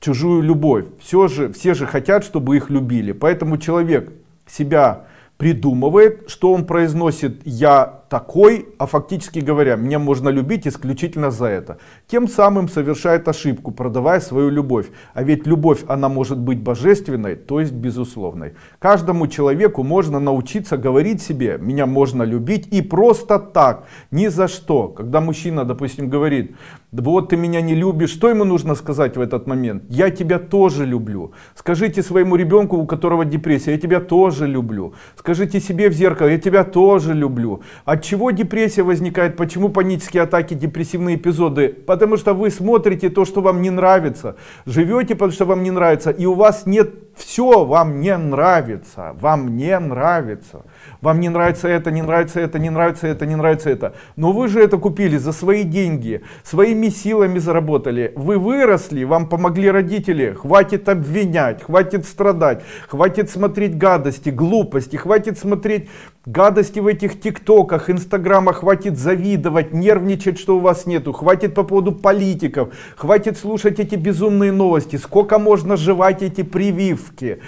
чужую любовь. Все же, все же хотят, чтобы их любили. Поэтому человек себя придумывает, что он произносит «я такой, а фактически говоря, меня можно любить исключительно за это. Тем самым совершает ошибку, продавая свою любовь. А ведь любовь, она может быть божественной, то есть безусловной. Каждому человеку можно научиться говорить себе, меня можно любить и просто так, ни за что. Когда мужчина, допустим, говорит, вот ты меня не любишь, что ему нужно сказать в этот момент? Я тебя тоже люблю. Скажите своему ребенку, у которого депрессия, я тебя тоже люблю. Скажите себе в зеркало, я тебя тоже люблю. А от чего депрессия возникает, почему панические атаки, депрессивные эпизоды? Потому что вы смотрите то, что вам не нравится, живете, потому что вам не нравится, и у вас нет все вам не нравится, вам не нравится, вам не нравится это, не нравится это, не нравится это, не нравится это. Но вы же это купили за свои деньги, своими силами заработали. Вы выросли, вам помогли родители, хватит обвинять, хватит страдать, хватит смотреть гадости, глупости, хватит смотреть гадости в этих тиктоках, инстаграмах, хватит завидовать, нервничать, что у вас нету, хватит по поводу политиков, хватит слушать эти безумные новости, сколько можно жевать эти прививки списке.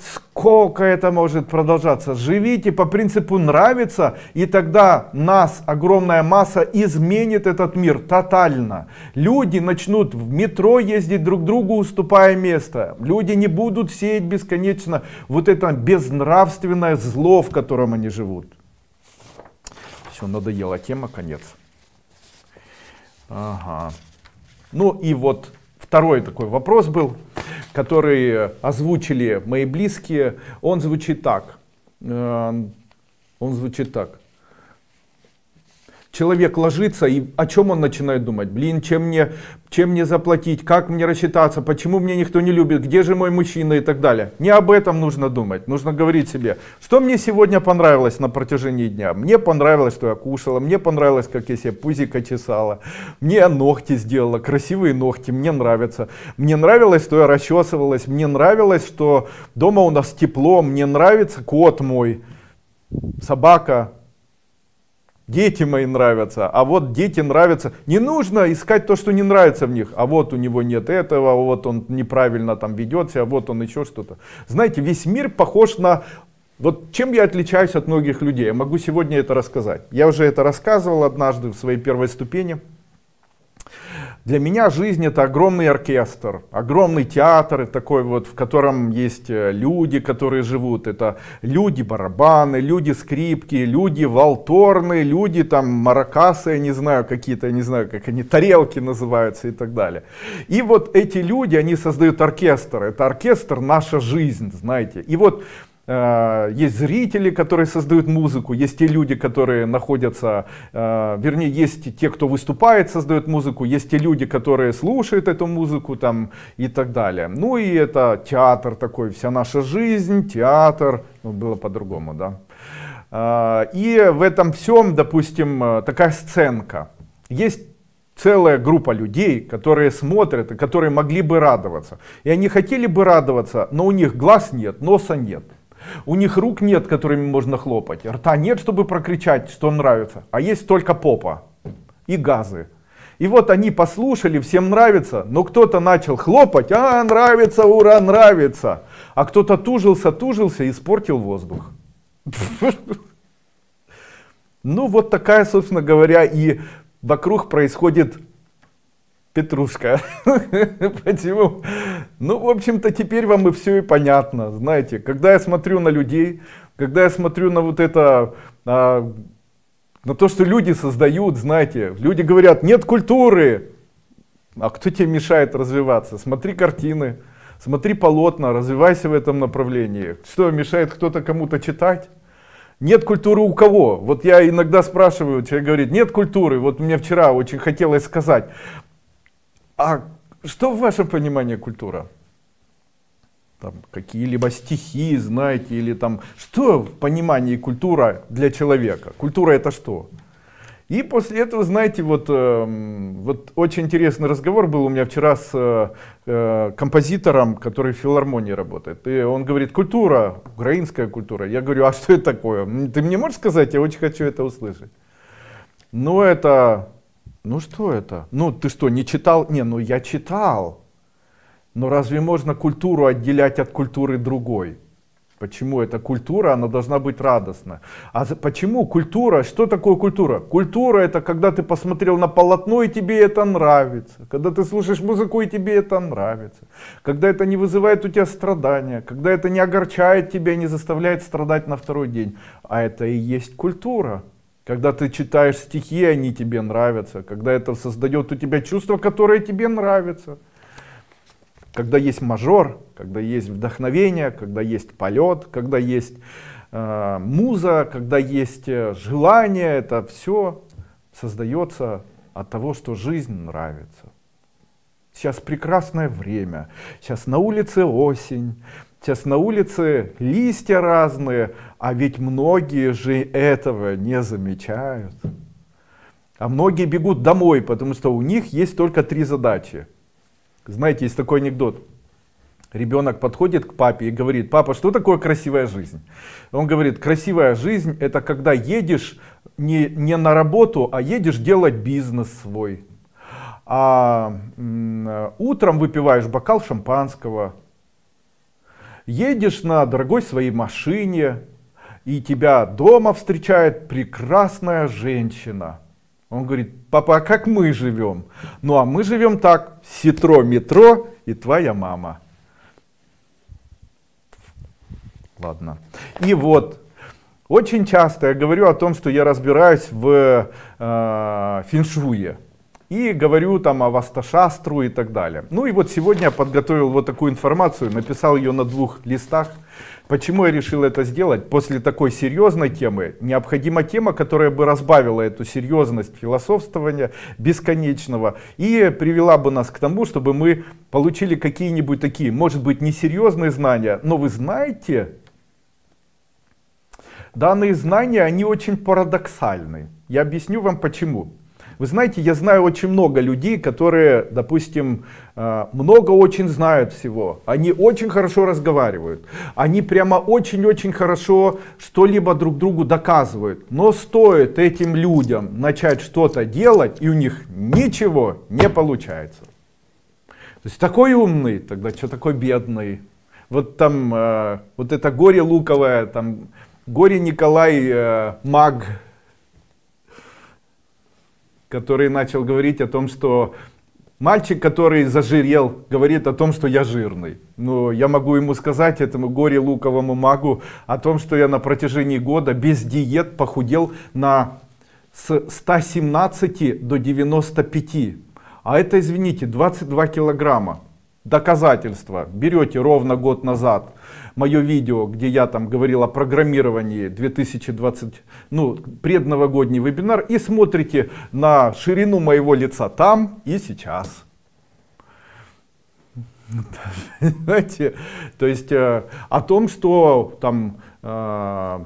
Сколько это может продолжаться? Живите по принципу нравится, и тогда нас, огромная масса, изменит этот мир тотально. Люди начнут в метро ездить друг другу, уступая место. Люди не будут сеять бесконечно вот это безнравственное зло, в котором они живут. Все, надоела тема, конец. Ага. Ну и вот второй такой вопрос был, который озвучили мои близкие. Он звучит так. Э, он звучит так. Человек ложится, и о чем он начинает думать? Блин, чем мне, чем мне заплатить, как мне рассчитаться, почему мне никто не любит, где же мой мужчина и так далее. Не об этом нужно думать, нужно говорить себе, что мне сегодня понравилось на протяжении дня. Мне понравилось, что я кушала, мне понравилось, как я себе пузика чесала, мне ногти сделала, красивые ногти, мне нравятся. Мне нравилось, что я расчесывалась, мне нравилось, что дома у нас тепло, мне нравится кот мой, собака, дети мои нравятся, а вот дети нравятся. Не нужно искать то, что не нравится в них, а вот у него нет этого, а вот он неправильно там ведется, а вот он еще что-то. Знаете, весь мир похож на... Вот чем я отличаюсь от многих людей? Я могу сегодня это рассказать. Я уже это рассказывал однажды в своей первой ступени. Для меня жизнь это огромный оркестр, огромный театр, такой вот, в котором есть э, люди, которые живут. Это люди-барабаны, люди-скрипки, люди-волторны, люди там маракасы, я не знаю, какие-то, я не знаю, как они, тарелки называются и так далее. И вот эти люди, они создают оркестр. Это оркестр наша жизнь, знаете. И вот Э, есть зрители, которые создают музыку, есть те люди, которые находятся, э, вернее, есть те, кто выступает, создает музыку, есть те люди, которые слушают эту музыку там и так далее. Ну и это театр такой, вся наша жизнь, театр, ну, было по-другому, да. Э, и в этом всем, допустим, такая сценка. Есть целая группа людей, которые смотрят которые могли бы радоваться. И они хотели бы радоваться, но у них глаз нет, носа нет. У них рук нет, которыми можно хлопать, рта нет, чтобы прокричать, что нравится, а есть только попа и газы. И вот они послушали, всем нравится, но кто-то начал хлопать, а нравится, ура, нравится. А кто-то тужился, тужился и испортил воздух. Ну вот такая, собственно говоря, и вокруг происходит Петрушка. Почему? Ну, в общем-то, теперь вам и все и понятно. Знаете, когда я смотрю на людей, когда я смотрю на вот это... А, на то, что люди создают, знаете, люди говорят, нет культуры. А кто тебе мешает развиваться? Смотри картины, смотри полотна, развивайся в этом направлении. Что, мешает кто-то кому-то читать? Нет культуры у кого? Вот я иногда спрашиваю, человек говорит, нет культуры. Вот мне вчера очень хотелось сказать, а что в вашем понимании культура? Там какие-либо стихи, знаете, или там что в понимании культура для человека? Культура это что? И после этого, знаете, вот, эм, вот очень интересный разговор был у меня вчера с э, э, композитором, который в филармонии работает. И он говорит, культура, украинская культура. Я говорю, а что это такое? Ты мне можешь сказать? Я очень хочу это услышать. Но это ну что это? Ну ты что, не читал? Не, ну я читал. Но разве можно культуру отделять от культуры другой? Почему эта культура, она должна быть радостна. А почему культура, что такое культура? Культура это когда ты посмотрел на полотно и тебе это нравится. Когда ты слушаешь музыку и тебе это нравится. Когда это не вызывает у тебя страдания. Когда это не огорчает тебя и не заставляет страдать на второй день. А это и есть культура. Когда ты читаешь стихи, они тебе нравятся. Когда это создает у тебя чувство, которое тебе нравится. Когда есть мажор, когда есть вдохновение, когда есть полет, когда есть э, муза, когда есть э, желание, это все создается от того, что жизнь нравится. Сейчас прекрасное время, сейчас на улице осень, Сейчас на улице листья разные, а ведь многие же этого не замечают. А многие бегут домой, потому что у них есть только три задачи. Знаете, есть такой анекдот. Ребенок подходит к папе и говорит, папа, что такое красивая жизнь? Он говорит, красивая жизнь это когда едешь не, не на работу, а едешь делать бизнес свой. А э, утром выпиваешь бокал шампанского, Едешь на дорогой своей машине, и тебя дома встречает прекрасная женщина. Он говорит, папа, а как мы живем? Ну а мы живем так, ситро, метро и твоя мама. Ладно. И вот, очень часто я говорю о том, что я разбираюсь в э, феншуе и говорю там о Васташастру и так далее. Ну и вот сегодня я подготовил вот такую информацию, написал ее на двух листах. Почему я решил это сделать? После такой серьезной темы необходима тема, которая бы разбавила эту серьезность философствования бесконечного и привела бы нас к тому, чтобы мы получили какие-нибудь такие, может быть, несерьезные знания, но вы знаете, данные знания, они очень парадоксальны. Я объясню вам почему. Вы знаете, я знаю очень много людей, которые, допустим, э, много очень знают всего. Они очень хорошо разговаривают. Они прямо очень-очень хорошо что-либо друг другу доказывают. Но стоит этим людям начать что-то делать, и у них ничего не получается. То есть такой умный, тогда что такой бедный? Вот там, э, вот это горе луковое, там горе Николай э, Маг, который начал говорить о том, что мальчик, который зажирел, говорит о том, что я жирный. Но я могу ему сказать, этому горе луковому магу, о том, что я на протяжении года без диет похудел на с 117 до 95. А это, извините, 22 килограмма доказательства. Берете ровно год назад мое видео, где я там говорил о программировании 2020, ну, предновогодний вебинар, и смотрите на ширину моего лица там и сейчас. знаете То есть э, о том, что там э,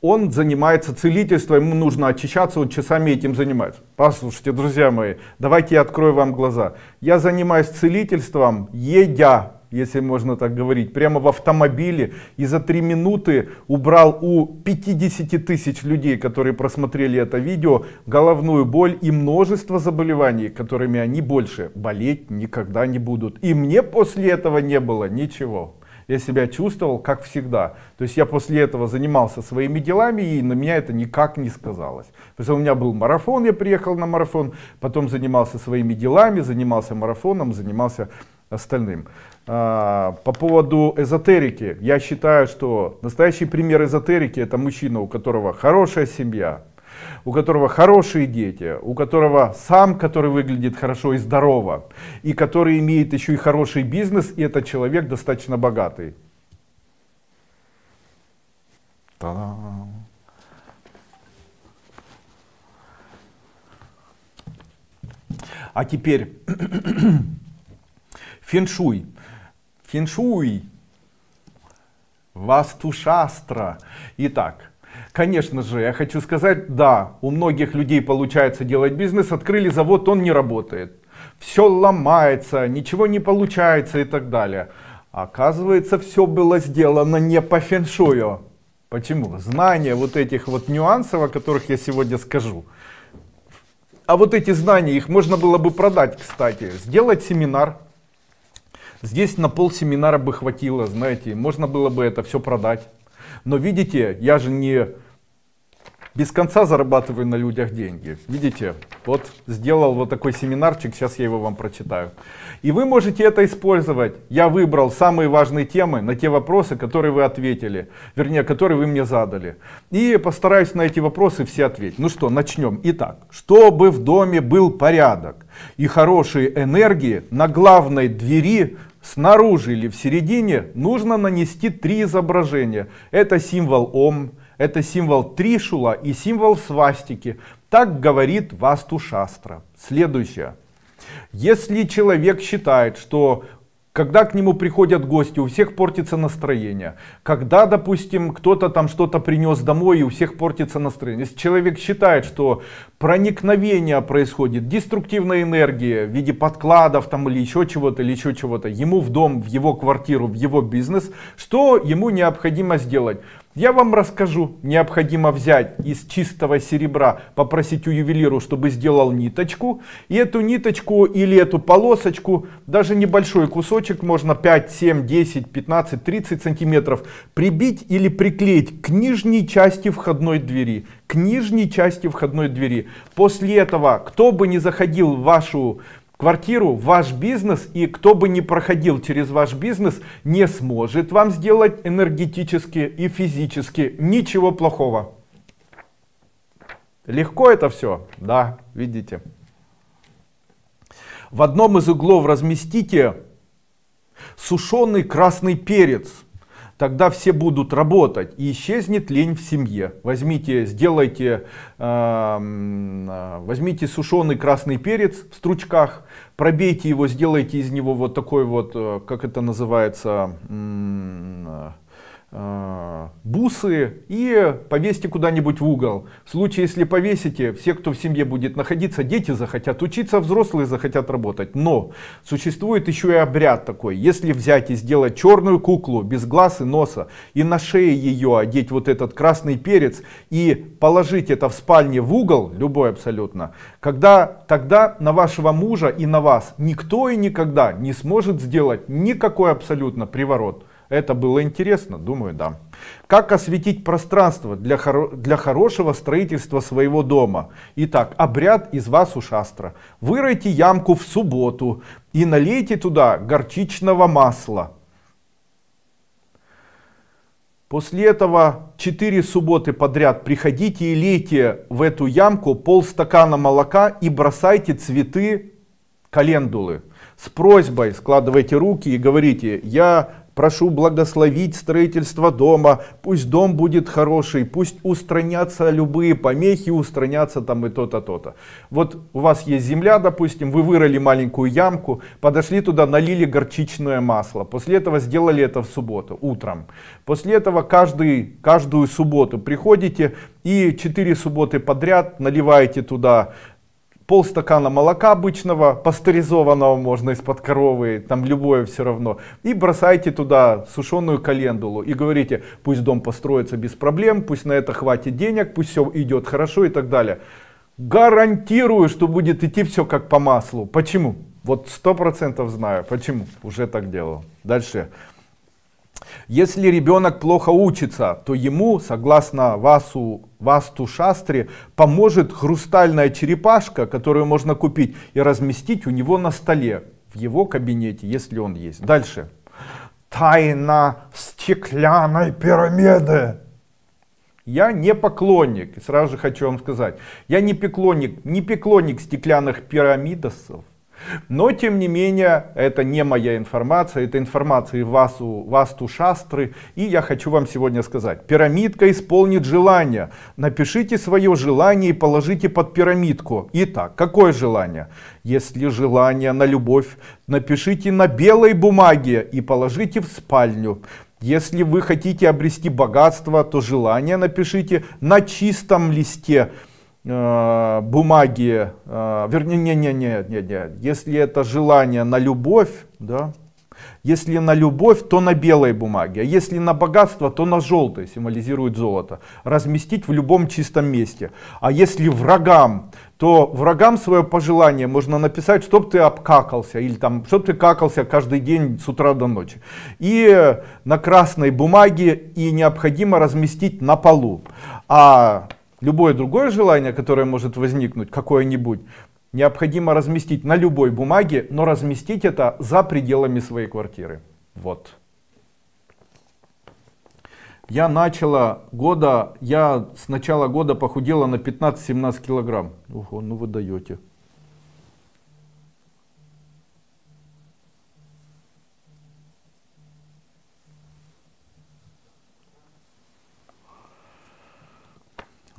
он занимается целительством, ему нужно очищаться, он часами этим занимается. Послушайте, друзья мои, давайте я открою вам глаза. Я занимаюсь целительством, едя, если можно так говорить, прямо в автомобиле и за три минуты убрал у 50 тысяч людей, которые просмотрели это видео, головную боль и множество заболеваний, которыми они больше болеть никогда не будут. И мне после этого не было ничего я себя чувствовал как всегда. То есть я после этого занимался своими делами, и на меня это никак не сказалось. То есть у меня был марафон, я приехал на марафон, потом занимался своими делами, занимался марафоном, занимался остальным. А, по поводу эзотерики, я считаю, что настоящий пример эзотерики это мужчина, у которого хорошая семья, у которого хорошие дети, у которого сам, который выглядит хорошо и здорово, и который имеет еще и хороший бизнес, и этот человек достаточно богатый. А теперь феншуй. Феншуй. Вастушастра. Итак, Конечно же, я хочу сказать, да, у многих людей получается делать бизнес, открыли завод, он не работает. Все ломается, ничего не получается и так далее. Оказывается, все было сделано не по фэншую. Почему? Знание вот этих вот нюансов, о которых я сегодня скажу. А вот эти знания, их можно было бы продать, кстати. Сделать семинар. Здесь на пол семинара бы хватило, знаете, можно было бы это все продать. Но видите, я же не без конца зарабатываю на людях деньги. Видите, вот сделал вот такой семинарчик, сейчас я его вам прочитаю. И вы можете это использовать. Я выбрал самые важные темы на те вопросы, которые вы ответили, вернее, которые вы мне задали. И постараюсь на эти вопросы все ответить. Ну что, начнем. Итак, чтобы в доме был порядок и хорошие энергии, на главной двери снаружи или в середине нужно нанести три изображения. Это символ Ом, это символ Тришула и символ свастики. Так говорит Васту Шастра. Следующее. Если человек считает, что когда к нему приходят гости, у всех портится настроение. Когда, допустим, кто-то там что-то принес домой, и у всех портится настроение. Если человек считает, что проникновение происходит, деструктивная энергия в виде подкладов там или еще чего-то, или еще чего-то, ему в дом, в его квартиру, в его бизнес, что ему необходимо сделать? Я вам расскажу, необходимо взять из чистого серебра, попросить у ювелиру, чтобы сделал ниточку. И эту ниточку или эту полосочку, даже небольшой кусочек, можно 5, 7, 10, 15, 30 сантиметров, прибить или приклеить к нижней части входной двери. К нижней части входной двери. После этого, кто бы ни заходил в вашу квартиру ваш бизнес и кто бы ни проходил через ваш бизнес не сможет вам сделать энергетически и физически ничего плохого. Легко это все? Да, видите. В одном из углов разместите сушеный красный перец тогда все будут работать и исчезнет лень в семье. Возьмите, сделайте, эм, э, возьмите сушеный красный перец в стручках, пробейте его, сделайте из него вот такой вот, э, как это называется, э, Э, бусы и повесьте куда-нибудь в угол. В случае, если повесите, все, кто в семье будет находиться, дети захотят учиться, взрослые захотят работать. Но существует еще и обряд такой. Если взять и сделать черную куклу без глаз и носа, и на шее ее одеть вот этот красный перец и положить это в спальне в угол, любой абсолютно, когда тогда на вашего мужа и на вас никто и никогда не сможет сделать никакой абсолютно приворот. Это было интересно? Думаю, да. Как осветить пространство для, хоро для хорошего строительства своего дома? Итак, обряд из вас у шастра. Выройте ямку в субботу и налейте туда горчичного масла. После этого 4 субботы подряд приходите и лейте в эту ямку полстакана молока и бросайте цветы календулы. С просьбой складывайте руки и говорите, я Прошу благословить строительство дома, пусть дом будет хороший, пусть устранятся любые помехи, устранятся там и то-то, то-то. Вот у вас есть земля, допустим, вы вырыли маленькую ямку, подошли туда, налили горчичное масло, после этого сделали это в субботу, утром. После этого каждый, каждую субботу приходите и 4 субботы подряд наливаете туда полстакана молока обычного, пастеризованного можно из-под коровы, там любое все равно, и бросайте туда сушеную календулу и говорите, пусть дом построится без проблем, пусть на это хватит денег, пусть все идет хорошо и так далее. Гарантирую, что будет идти все как по маслу. Почему? Вот сто процентов знаю, почему уже так делал. Дальше. Если ребенок плохо учится, то ему, согласно Васу, Васту Шастре, поможет хрустальная черепашка, которую можно купить и разместить у него на столе, в его кабинете, если он есть. Дальше. Тайна стеклянной пирамиды. Я не поклонник, сразу же хочу вам сказать, я не поклонник, не поклонник стеклянных пирамидосов, но, тем не менее, это не моя информация, это информация у вас Васу, Васту Шастры. И я хочу вам сегодня сказать, пирамидка исполнит желание. Напишите свое желание и положите под пирамидку. Итак, какое желание? Если желание на любовь, напишите на белой бумаге и положите в спальню. Если вы хотите обрести богатство, то желание напишите на чистом листе. Э, бумаги, э, вернее, не, не, не, не, не, если это желание на любовь, да, если на любовь, то на белой бумаге, а если на богатство, то на желтой, символизирует золото. Разместить в любом чистом месте. А если врагам, то врагам свое пожелание можно написать, чтоб ты обкакался, или там, чтоб ты какался каждый день с утра до ночи. И на красной бумаге и необходимо разместить на полу. А любое другое желание, которое может возникнуть, какое-нибудь, необходимо разместить на любой бумаге, но разместить это за пределами своей квартиры. Вот. Я начала года, я с начала года похудела на 15-17 килограмм. Ого, ну вы даете.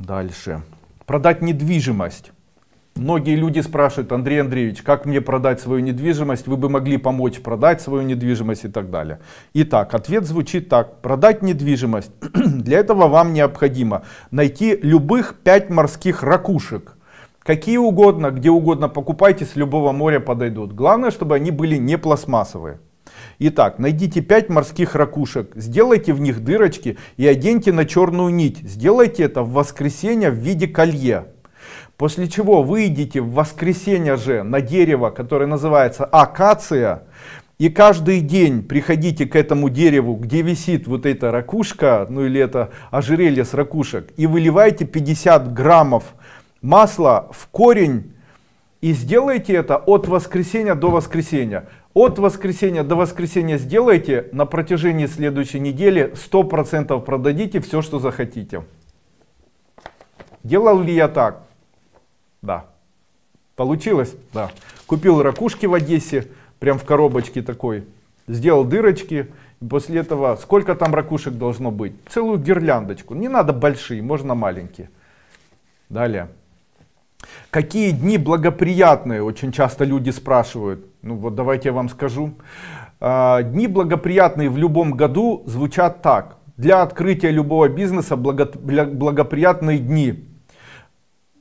Дальше. Продать недвижимость. Многие люди спрашивают, Андрей Андреевич, как мне продать свою недвижимость? Вы бы могли помочь продать свою недвижимость и так далее. Итак, ответ звучит так. Продать недвижимость. Для этого вам необходимо найти любых 5 морских ракушек. Какие угодно, где угодно покупайте, с любого моря подойдут. Главное, чтобы они были не пластмассовые. Итак, найдите 5 морских ракушек, сделайте в них дырочки и оденьте на черную нить. Сделайте это в воскресенье в виде колье. После чего выйдите в воскресенье же на дерево, которое называется акация, и каждый день приходите к этому дереву, где висит вот эта ракушка, ну или это ожерелье с ракушек, и выливайте 50 граммов масла в корень и сделайте это от воскресенья до воскресенья. От воскресенья до воскресенья сделайте, на протяжении следующей недели сто процентов продадите все, что захотите. Делал ли я так? Да. Получилось? Да. Купил ракушки в Одессе, прям в коробочке такой. Сделал дырочки. После этого, сколько там ракушек должно быть? Целую гирляндочку. Не надо большие, можно маленькие. Далее. Какие дни благоприятные? Очень часто люди спрашивают. Ну вот давайте я вам скажу. А, дни благоприятные в любом году звучат так. Для открытия любого бизнеса благоприятные дни.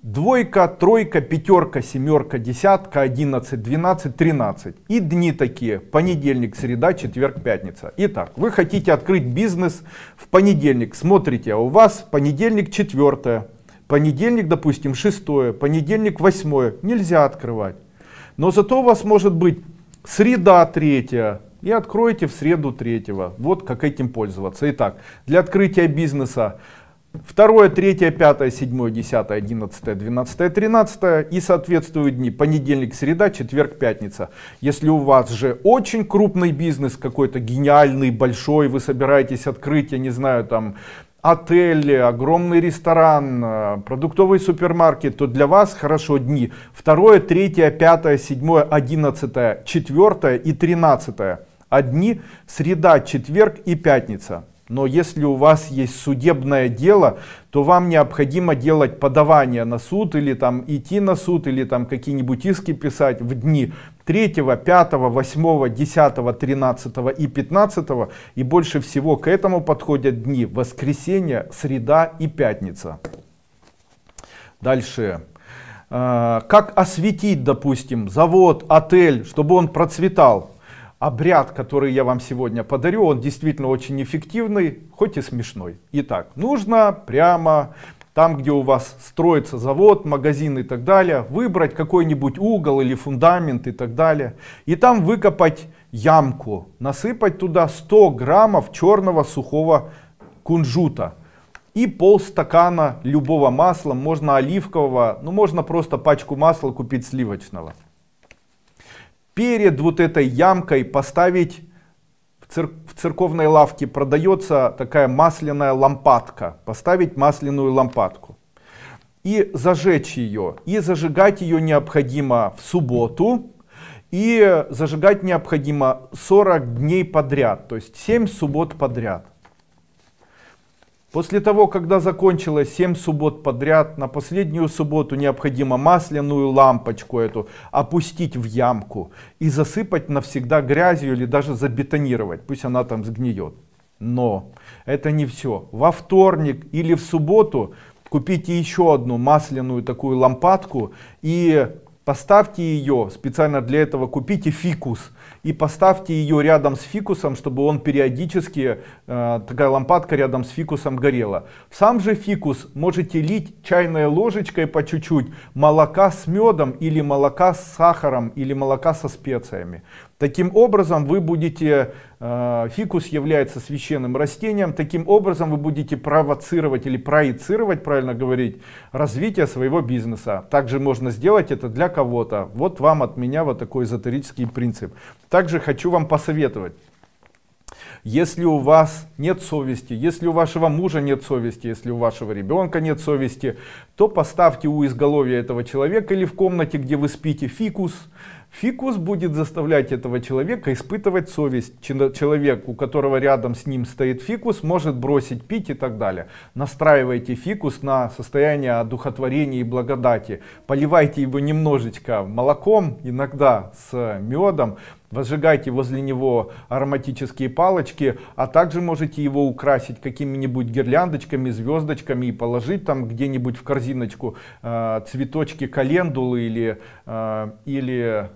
Двойка, тройка, пятерка, семерка, десятка, одиннадцать, двенадцать, тринадцать. И дни такие. Понедельник, среда, четверг, пятница. Итак, вы хотите открыть бизнес в понедельник. Смотрите, а у вас понедельник четвертое Понедельник, допустим, 6, понедельник 8, нельзя открывать. Но зато у вас может быть среда 3, и откроете в среду 3. Вот как этим пользоваться. Итак, для открытия бизнеса 2, 3, 5, 7, 10, 11, 12, 13 и соответствуют дни понедельник, среда, четверг, пятница. Если у вас же очень крупный бизнес какой-то гениальный, большой, вы собираетесь открыть, я не знаю, там отель, огромный ресторан, э, продуктовый супермаркет, то для вас хорошо дни. Второе, третье, пятое, седьмое, одиннадцатое, четвертое и тринадцатое. Одни, среда, четверг и пятница. Но если у вас есть судебное дело, то вам необходимо делать подавание на суд или там идти на суд или там какие-нибудь иски писать в дни. 3, 5, 8, 10, 13 и 15. И больше всего к этому подходят дни воскресенье, среда и пятница. Дальше. А, как осветить, допустим, завод, отель, чтобы он процветал? Обряд, который я вам сегодня подарю, он действительно очень эффективный, хоть и смешной. Итак, нужно прямо там, где у вас строится завод, магазин и так далее, выбрать какой-нибудь угол или фундамент и так далее, и там выкопать ямку, насыпать туда 100 граммов черного сухого кунжута и пол стакана любого масла, можно оливкового, ну можно просто пачку масла купить сливочного. Перед вот этой ямкой поставить цер в церковной лавке продается такая масляная лампадка. Поставить масляную лампадку и зажечь ее. И зажигать ее необходимо в субботу. И зажигать необходимо 40 дней подряд, то есть 7 суббот подряд. После того, когда закончилось 7 суббот подряд, на последнюю субботу необходимо масляную лампочку эту опустить в ямку и засыпать навсегда грязью или даже забетонировать, пусть она там сгниет. Но это не все. Во вторник или в субботу купите еще одну масляную такую лампадку и Поставьте ее специально для этого, купите фикус и поставьте ее рядом с фикусом, чтобы он периодически, э, такая лампадка рядом с фикусом горела. сам же фикус можете лить чайной ложечкой по чуть-чуть молока с медом или молока с сахаром или молока со специями. Таким образом вы будете, э, фикус является священным растением, таким образом вы будете провоцировать или проецировать, правильно говорить, развитие своего бизнеса. Также можно сделать это для кого-то. Вот вам от меня вот такой эзотерический принцип. Также хочу вам посоветовать. Если у вас нет совести, если у вашего мужа нет совести, если у вашего ребенка нет совести, то поставьте у изголовья этого человека или в комнате, где вы спите, фикус, Фикус будет заставлять этого человека испытывать совесть. Человек, у которого рядом с ним стоит фикус, может бросить пить и так далее. Настраивайте фикус на состояние одухотворения и благодати. Поливайте его немножечко молоком, иногда с медом. Возжигайте возле него ароматические палочки, а также можете его украсить какими-нибудь гирляндочками, звездочками и положить там где-нибудь в корзиночку э, цветочки календулы или, э, или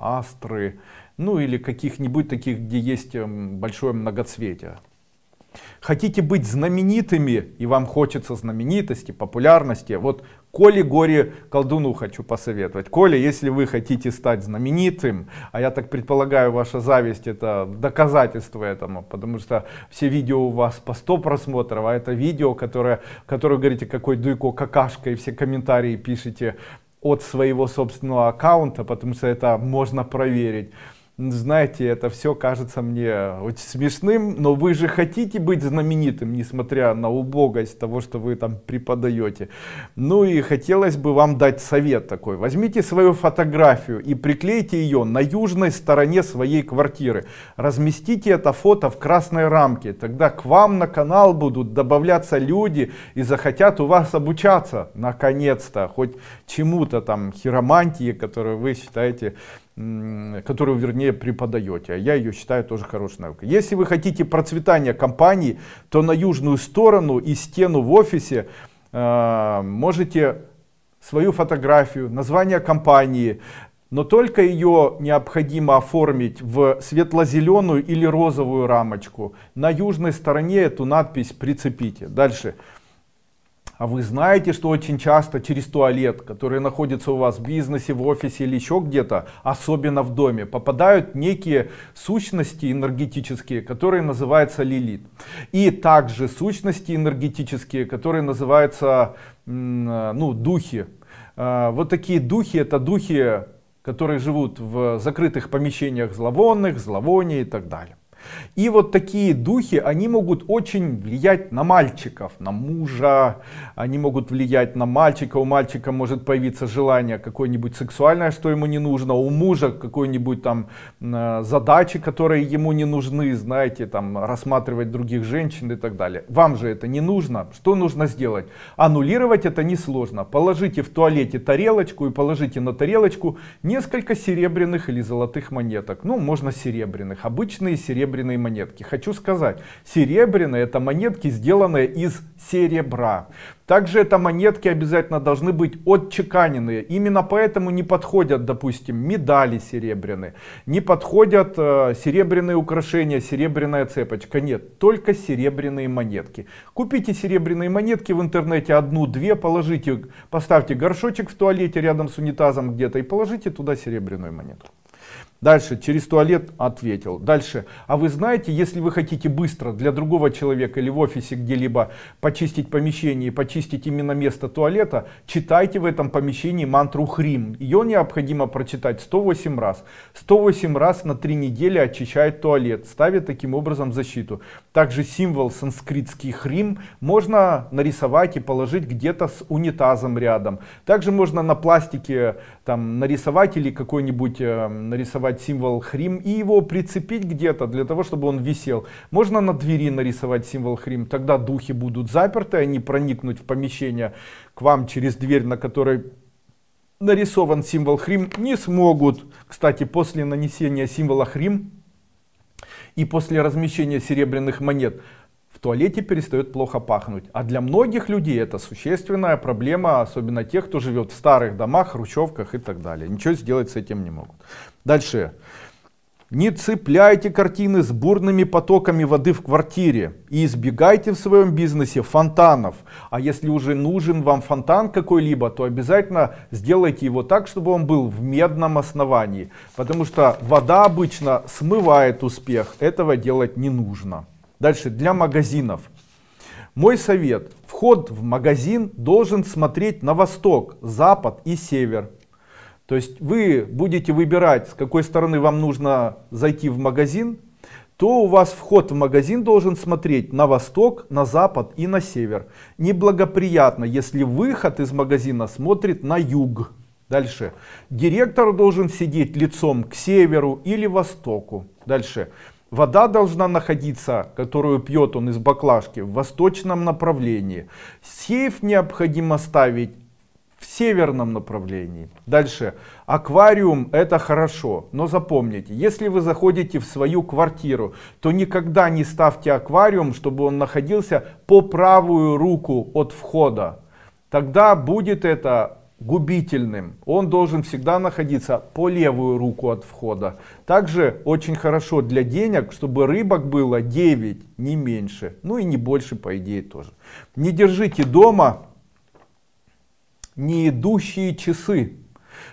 астры, ну или каких-нибудь таких, где есть эм, большое многоцветие. Хотите быть знаменитыми, и вам хочется знаменитости, популярности, вот Коле горе колдуну хочу посоветовать. Коля, если вы хотите стать знаменитым, а я так предполагаю, ваша зависть это доказательство этому, потому что все видео у вас по 100 просмотров, а это видео, которое, которое говорите, какой Дуйко какашка, и все комментарии пишете, от своего собственного аккаунта, потому что это можно проверить знаете, это все кажется мне очень смешным, но вы же хотите быть знаменитым, несмотря на убогость того, что вы там преподаете. Ну и хотелось бы вам дать совет такой. Возьмите свою фотографию и приклейте ее на южной стороне своей квартиры. Разместите это фото в красной рамке. Тогда к вам на канал будут добавляться люди и захотят у вас обучаться, наконец-то, хоть чему-то там хиромантии, которую вы считаете которую, вернее, преподаете. А я ее считаю тоже хорошей наукой. Если вы хотите процветания компании, то на южную сторону и стену в офисе э, можете свою фотографию, название компании, но только ее необходимо оформить в светло-зеленую или розовую рамочку. На южной стороне эту надпись прицепите. Дальше. А вы знаете, что очень часто через туалет, который находится у вас в бизнесе, в офисе или еще где-то, особенно в доме, попадают некие сущности энергетические, которые называются лилит. И также сущности энергетические, которые называются ну, духи. А, вот такие духи, это духи, которые живут в закрытых помещениях зловонных, зловония и так далее. И вот такие духи, они могут очень влиять на мальчиков, на мужа, они могут влиять на мальчика, у мальчика может появиться желание какое-нибудь сексуальное, что ему не нужно, у мужа какой-нибудь там э, задачи, которые ему не нужны, знаете, там рассматривать других женщин и так далее. Вам же это не нужно, что нужно сделать? Аннулировать это несложно, положите в туалете тарелочку и положите на тарелочку несколько серебряных или золотых монеток, ну можно серебряных, обычные серебряные серебряные монетки. Хочу сказать, серебряные это монетки, сделанные из серебра. Также это монетки обязательно должны быть отчеканенные. Именно поэтому не подходят, допустим, медали серебряные, не подходят э, серебряные украшения, серебряная цепочка. Нет, только серебряные монетки. Купите серебряные монетки в интернете, одну-две, положите, поставьте горшочек в туалете рядом с унитазом где-то и положите туда серебряную монетку. Дальше, через туалет ответил. Дальше, а вы знаете, если вы хотите быстро для другого человека или в офисе где-либо почистить помещение, почистить именно место туалета, читайте в этом помещении мантру Хрим. Ее необходимо прочитать 108 раз. 108 раз на 3 недели очищает туалет, ставит таким образом защиту. Также символ санскритский Хрим можно нарисовать и положить где-то с унитазом рядом. Также можно на пластике там нарисовать или какой-нибудь э, нарисовать нарисовать символ хрим и его прицепить где-то для того, чтобы он висел. Можно на двери нарисовать символ хрим, тогда духи будут заперты, они проникнуть в помещение к вам через дверь, на которой нарисован символ хрим, не смогут. Кстати, после нанесения символа хрим и после размещения серебряных монет – туалете перестает плохо пахнуть. А для многих людей это существенная проблема, особенно тех, кто живет в старых домах, хрущевках и так далее. Ничего сделать с этим не могут. Дальше. Не цепляйте картины с бурными потоками воды в квартире и избегайте в своем бизнесе фонтанов. А если уже нужен вам фонтан какой-либо, то обязательно сделайте его так, чтобы он был в медном основании. Потому что вода обычно смывает успех, этого делать не нужно. Дальше, для магазинов. Мой совет. Вход в магазин должен смотреть на восток, запад и север. То есть вы будете выбирать, с какой стороны вам нужно зайти в магазин, то у вас вход в магазин должен смотреть на восток, на запад и на север. Неблагоприятно, если выход из магазина смотрит на юг. Дальше. Директор должен сидеть лицом к северу или востоку. Дальше. Вода должна находиться, которую пьет он из баклажки, в восточном направлении. Сейф необходимо ставить в северном направлении. Дальше. Аквариум это хорошо, но запомните, если вы заходите в свою квартиру, то никогда не ставьте аквариум, чтобы он находился по правую руку от входа. Тогда будет это губительным. Он должен всегда находиться по левую руку от входа. Также очень хорошо для денег, чтобы рыбок было 9, не меньше. Ну и не больше, по идее, тоже. Не держите дома не идущие часы.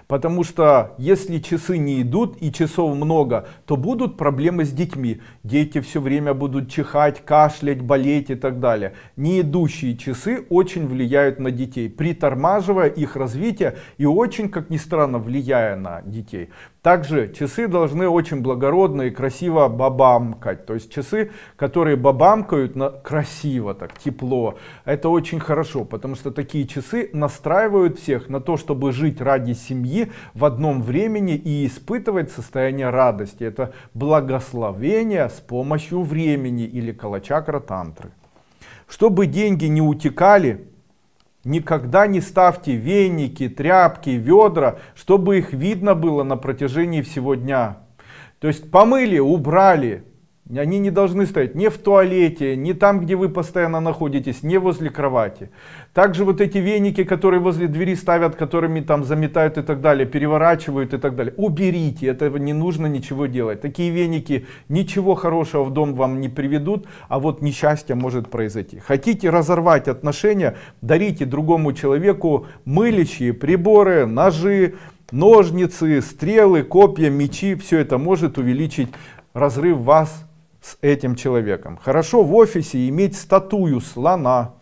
Потому что если часы не идут и часов много, то будут проблемы с детьми. Дети все время будут чихать, кашлять, болеть и так далее. Неидущие часы очень влияют на детей, притормаживая их развитие и очень, как ни странно, влияя на детей. Также часы должны очень благородно и красиво бабамкать. То есть часы, которые бабамкают на... красиво, так тепло. Это очень хорошо, потому что такие часы настраивают всех на то, чтобы жить ради семьи в одном времени и испытывать состояние радости. Это благословение с помощью времени или калачакра тантры. Чтобы деньги не утекали, Никогда не ставьте веники, тряпки, ведра, чтобы их видно было на протяжении всего дня. То есть помыли, убрали, они не должны стоять ни в туалете, ни там, где вы постоянно находитесь, не возле кровати. Также вот эти веники, которые возле двери ставят, которыми там заметают и так далее, переворачивают и так далее. Уберите, этого не нужно ничего делать. Такие веники ничего хорошего в дом вам не приведут, а вот несчастье может произойти. Хотите разорвать отношения, дарите другому человеку мылящие приборы, ножи, ножницы, стрелы, копья, мечи. Все это может увеличить разрыв вас с этим человеком. Хорошо в офисе иметь статую слона,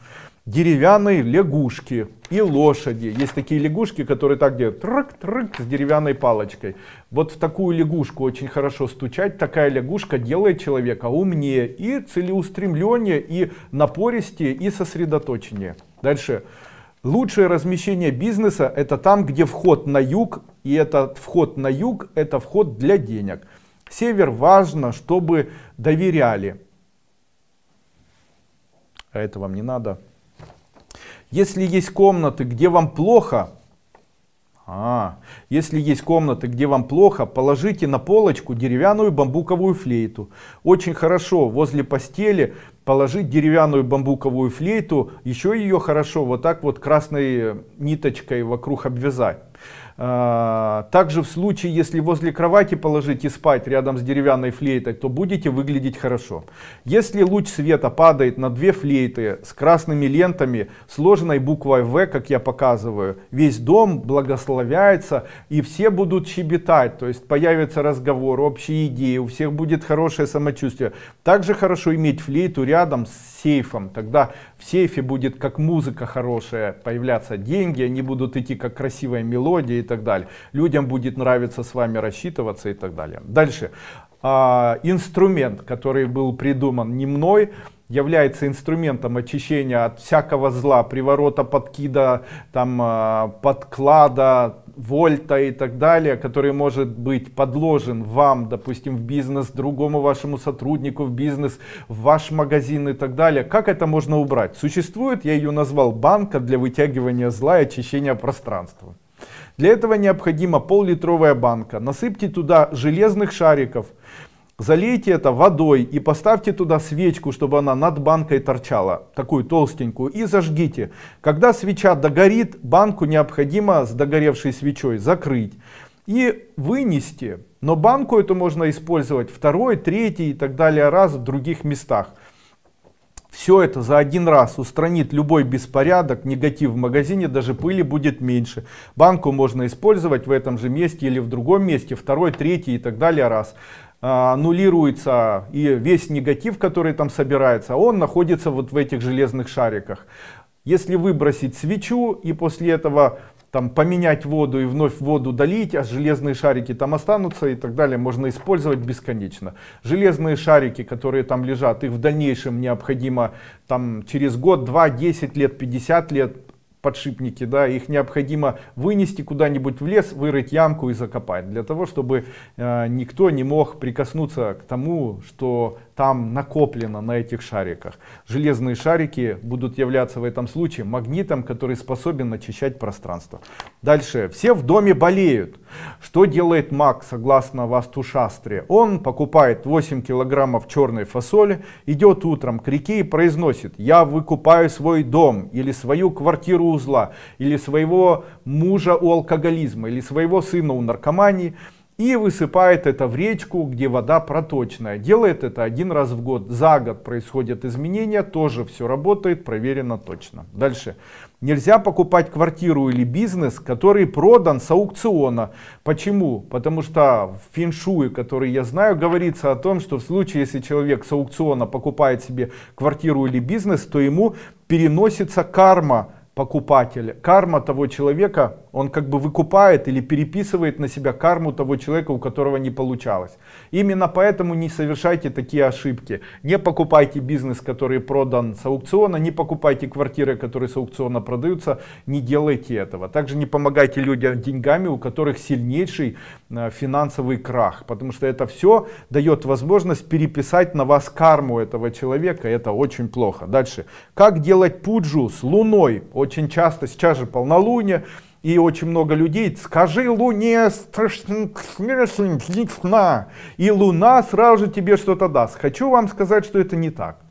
деревянной лягушки и лошади. Есть такие лягушки, которые так делают трык-трык с деревянной палочкой. Вот в такую лягушку очень хорошо стучать. Такая лягушка делает человека умнее и целеустремленнее, и напористее, и сосредоточеннее. Дальше. Лучшее размещение бизнеса это там, где вход на юг, и этот вход на юг это вход для денег север важно, чтобы доверяли. А это вам не надо. Если есть комнаты, где вам плохо, а, если есть комнаты, где вам плохо, положите на полочку деревянную бамбуковую флейту. Очень хорошо возле постели положить деревянную бамбуковую флейту, еще ее хорошо вот так вот красной ниточкой вокруг обвязать. А, также в случае, если возле кровати положить и спать рядом с деревянной флейтой, то будете выглядеть хорошо. Если луч света падает на две флейты с красными лентами, сложенной буквой В, как я показываю, весь дом благословляется и все будут щебетать, то есть появится разговор, общие идеи, у всех будет хорошее самочувствие. Также хорошо иметь флейту рядом с сейфом, тогда в сейфе будет как музыка хорошая появляться деньги, они будут идти как красивая мелодия так далее. Людям будет нравиться с вами рассчитываться и так далее. Дальше. А, инструмент, который был придуман не мной, является инструментом очищения от всякого зла, приворота, подкида, там, а, подклада, вольта и так далее, который может быть подложен вам, допустим, в бизнес, другому вашему сотруднику в бизнес, в ваш магазин и так далее. Как это можно убрать? Существует, я ее назвал, банка для вытягивания зла и очищения пространства. Для этого необходима пол-литровая банка. Насыпьте туда железных шариков, залейте это водой и поставьте туда свечку, чтобы она над банкой торчала, такую толстенькую, и зажгите. Когда свеча догорит, банку необходимо с догоревшей свечой закрыть и вынести. Но банку эту можно использовать второй, третий и так далее раз в других местах. Все это за один раз устранит любой беспорядок, негатив в магазине, даже пыли будет меньше. Банку можно использовать в этом же месте или в другом месте, второй, третий и так далее раз. А, аннулируется и весь негатив, который там собирается, он находится вот в этих железных шариках. Если выбросить свечу и после этого там поменять воду и вновь воду долить, а железные шарики там останутся и так далее, можно использовать бесконечно. Железные шарики, которые там лежат, их в дальнейшем необходимо там через год, два, десять лет, пятьдесят лет подшипники, да, их необходимо вынести куда-нибудь в лес, вырыть ямку и закопать, для того, чтобы э, никто не мог прикоснуться к тому, что там накоплено на этих шариках. Железные шарики будут являться в этом случае магнитом, который способен очищать пространство. Дальше. Все в доме болеют. Что делает маг, согласно Шастре? Он покупает 8 килограммов черной фасоли, идет утром к реке и произносит, я выкупаю свой дом, или свою квартиру у зла, или своего мужа у алкоголизма, или своего сына у наркомании, и высыпает это в речку, где вода проточная. Делает это один раз в год. За год происходят изменения, тоже все работает, проверено точно. Дальше. Нельзя покупать квартиру или бизнес, который продан с аукциона. Почему? Потому что в феншуе, который я знаю, говорится о том, что в случае, если человек с аукциона покупает себе квартиру или бизнес, то ему переносится карма покупателя, карма того человека, он как бы выкупает или переписывает на себя карму того человека, у которого не получалось. Именно поэтому не совершайте такие ошибки. Не покупайте бизнес, который продан с аукциона, не покупайте квартиры, которые с аукциона продаются, не делайте этого. Также не помогайте людям деньгами, у которых сильнейший э, финансовый крах, потому что это все дает возможность переписать на вас карму этого человека, это очень плохо. Дальше, как делать пуджу с луной? Очень часто, сейчас же полнолуние, и очень много людей, скажи Луне сна, и Луна сразу же тебе что-то даст. Хочу вам сказать, что это не так.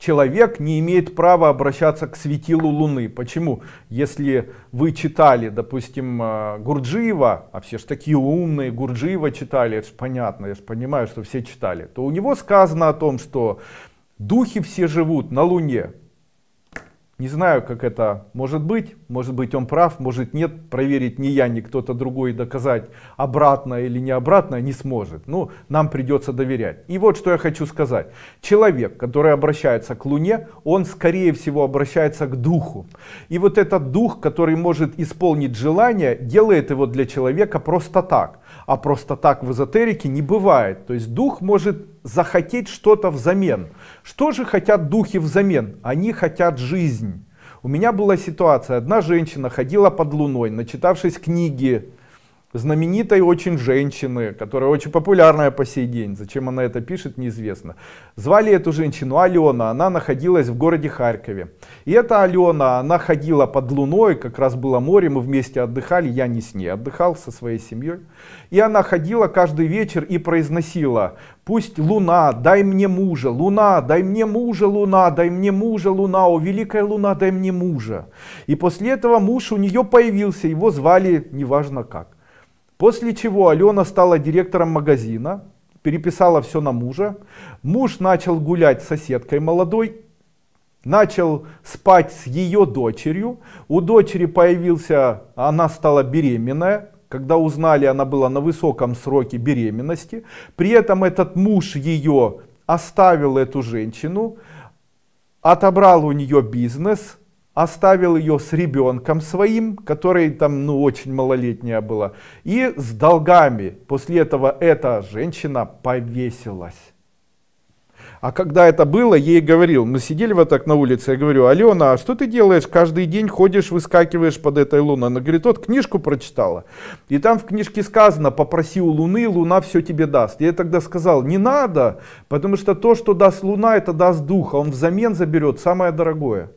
Человек не имеет права обращаться к светилу Луны. Почему? Если вы читали, допустим, э, Гурджиева, а все же такие умные, Гурджиева читали, это же понятно, я же понимаю, что все читали, то у него сказано о том, что духи все живут на Луне. Не знаю, как это может быть. Может быть, он прав, может нет. Проверить ни я, ни кто-то другой, доказать обратно или не обратно не сможет. Ну, нам придется доверять. И вот что я хочу сказать. Человек, который обращается к Луне, он, скорее всего, обращается к Духу. И вот этот Дух, который может исполнить желание, делает его для человека просто так. А просто так в эзотерике не бывает. То есть Дух может захотеть что-то взамен. Что же хотят духи взамен? Они хотят жизнь. У меня была ситуация, одна женщина ходила под луной, начитавшись книги знаменитой очень женщины, которая очень популярная по сей день. Зачем она это пишет, неизвестно. Звали эту женщину Алена, она находилась в городе Харькове. И эта Алена, она ходила под луной, как раз было море, мы вместе отдыхали, я не с ней отдыхал, со своей семьей. И она ходила каждый вечер и произносила, пусть луна, дай мне мужа, луна, дай мне мужа, луна, дай мне мужа, луна, о великая луна, дай мне мужа. И после этого муж у нее появился, его звали неважно как. После чего Алена стала директором магазина, переписала все на мужа. Муж начал гулять с соседкой молодой, начал спать с ее дочерью. У дочери появился, она стала беременная. Когда узнали, она была на высоком сроке беременности. При этом этот муж ее оставил эту женщину, отобрал у нее бизнес, оставил ее с ребенком своим, который там ну, очень малолетняя была, и с долгами. После этого эта женщина повесилась. А когда это было, ей говорил, мы сидели вот так на улице, я говорю, Алена, а что ты делаешь? Каждый день ходишь, выскакиваешь под этой луной. Она говорит, вот книжку прочитала. И там в книжке сказано, попроси у луны, луна все тебе даст. Я тогда сказал, не надо, потому что то, что даст луна, это даст духа. Он взамен заберет самое дорогое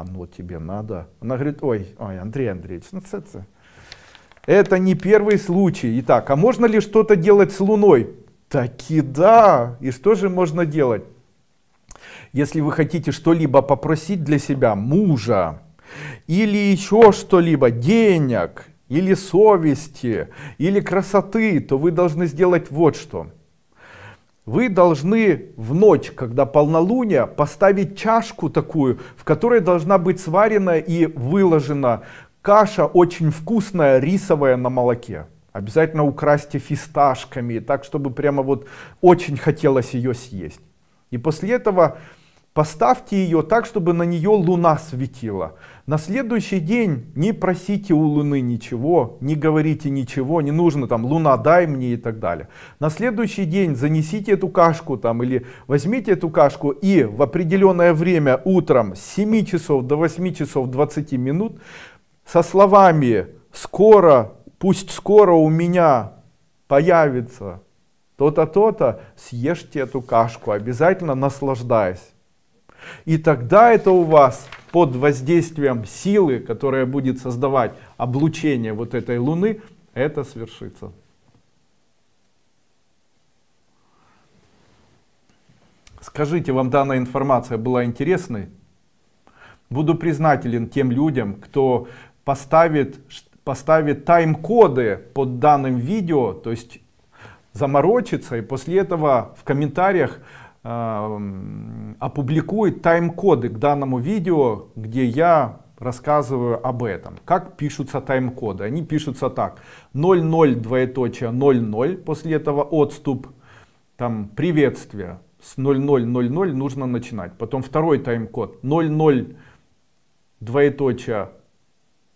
оно тебе надо. Она говорит, ой, ой, Андрей Андреевич, ну это, это, не первый случай. Итак, а можно ли что-то делать с Луной? Таки да. И что же можно делать? Если вы хотите что-либо попросить для себя, мужа, или еще что-либо, денег, или совести, или красоты, то вы должны сделать вот что – вы должны в ночь, когда полнолуние, поставить чашку такую, в которой должна быть сварена и выложена каша очень вкусная, рисовая на молоке. Обязательно украсьте фисташками, так чтобы прямо вот очень хотелось ее съесть. И после этого Поставьте ее так, чтобы на нее луна светила. На следующий день не просите у луны ничего, не говорите ничего, не нужно там луна дай мне и так далее. На следующий день занесите эту кашку там или возьмите эту кашку и в определенное время утром с 7 часов до 8 часов 20 минут со словами скоро, пусть скоро у меня появится то-то, то-то, съешьте эту кашку, обязательно наслаждаясь. И тогда это у вас под воздействием силы, которая будет создавать облучение вот этой Луны, это свершится. Скажите, вам данная информация была интересной? Буду признателен тем людям, кто поставит, поставит тайм-коды под данным видео, то есть заморочится и после этого в комментариях опубликует тайм-коды к данному видео, где я рассказываю об этом. Как пишутся тайм-коды? Они пишутся так. 00 двоеточие 00, после этого отступ, там приветствие. С 0000 нужно начинать. Потом второй тайм-код 00 двоеточие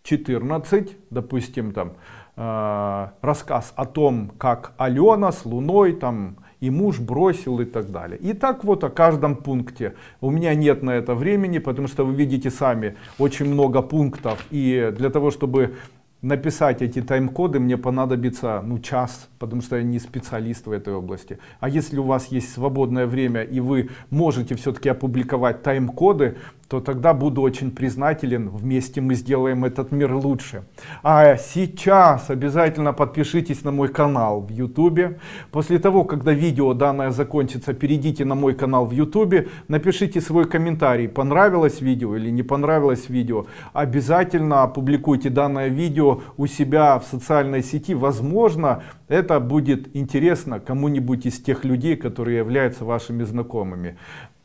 14, допустим, там э, рассказ о том, как Алена с Луной там и муж бросил и так далее. И так вот о каждом пункте. У меня нет на это времени, потому что вы видите сами очень много пунктов. И для того, чтобы написать эти тайм-коды, мне понадобится ну, час потому что я не специалист в этой области. А если у вас есть свободное время и вы можете все-таки опубликовать тайм-коды, то тогда буду очень признателен. Вместе мы сделаем этот мир лучше. А сейчас обязательно подпишитесь на мой канал в YouTube. После того, когда видео данное закончится, перейдите на мой канал в YouTube, напишите свой комментарий, понравилось видео или не понравилось видео. Обязательно опубликуйте данное видео у себя в социальной сети. Возможно, это это будет интересно кому-нибудь из тех людей, которые являются вашими знакомыми.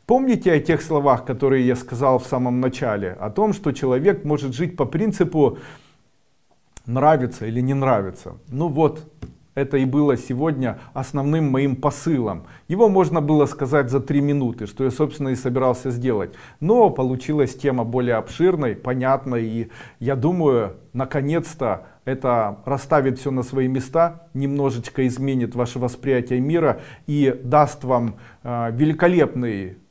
Помните о тех словах, которые я сказал в самом начале, о том, что человек может жить по принципу нравится или не нравится. Ну вот, это и было сегодня основным моим посылом. Его можно было сказать за три минуты, что я, собственно, и собирался сделать. Но получилась тема более обширной, понятной, и я думаю, наконец-то это расставит все на свои места, немножечко изменит ваше восприятие мира и даст вам э, великолепный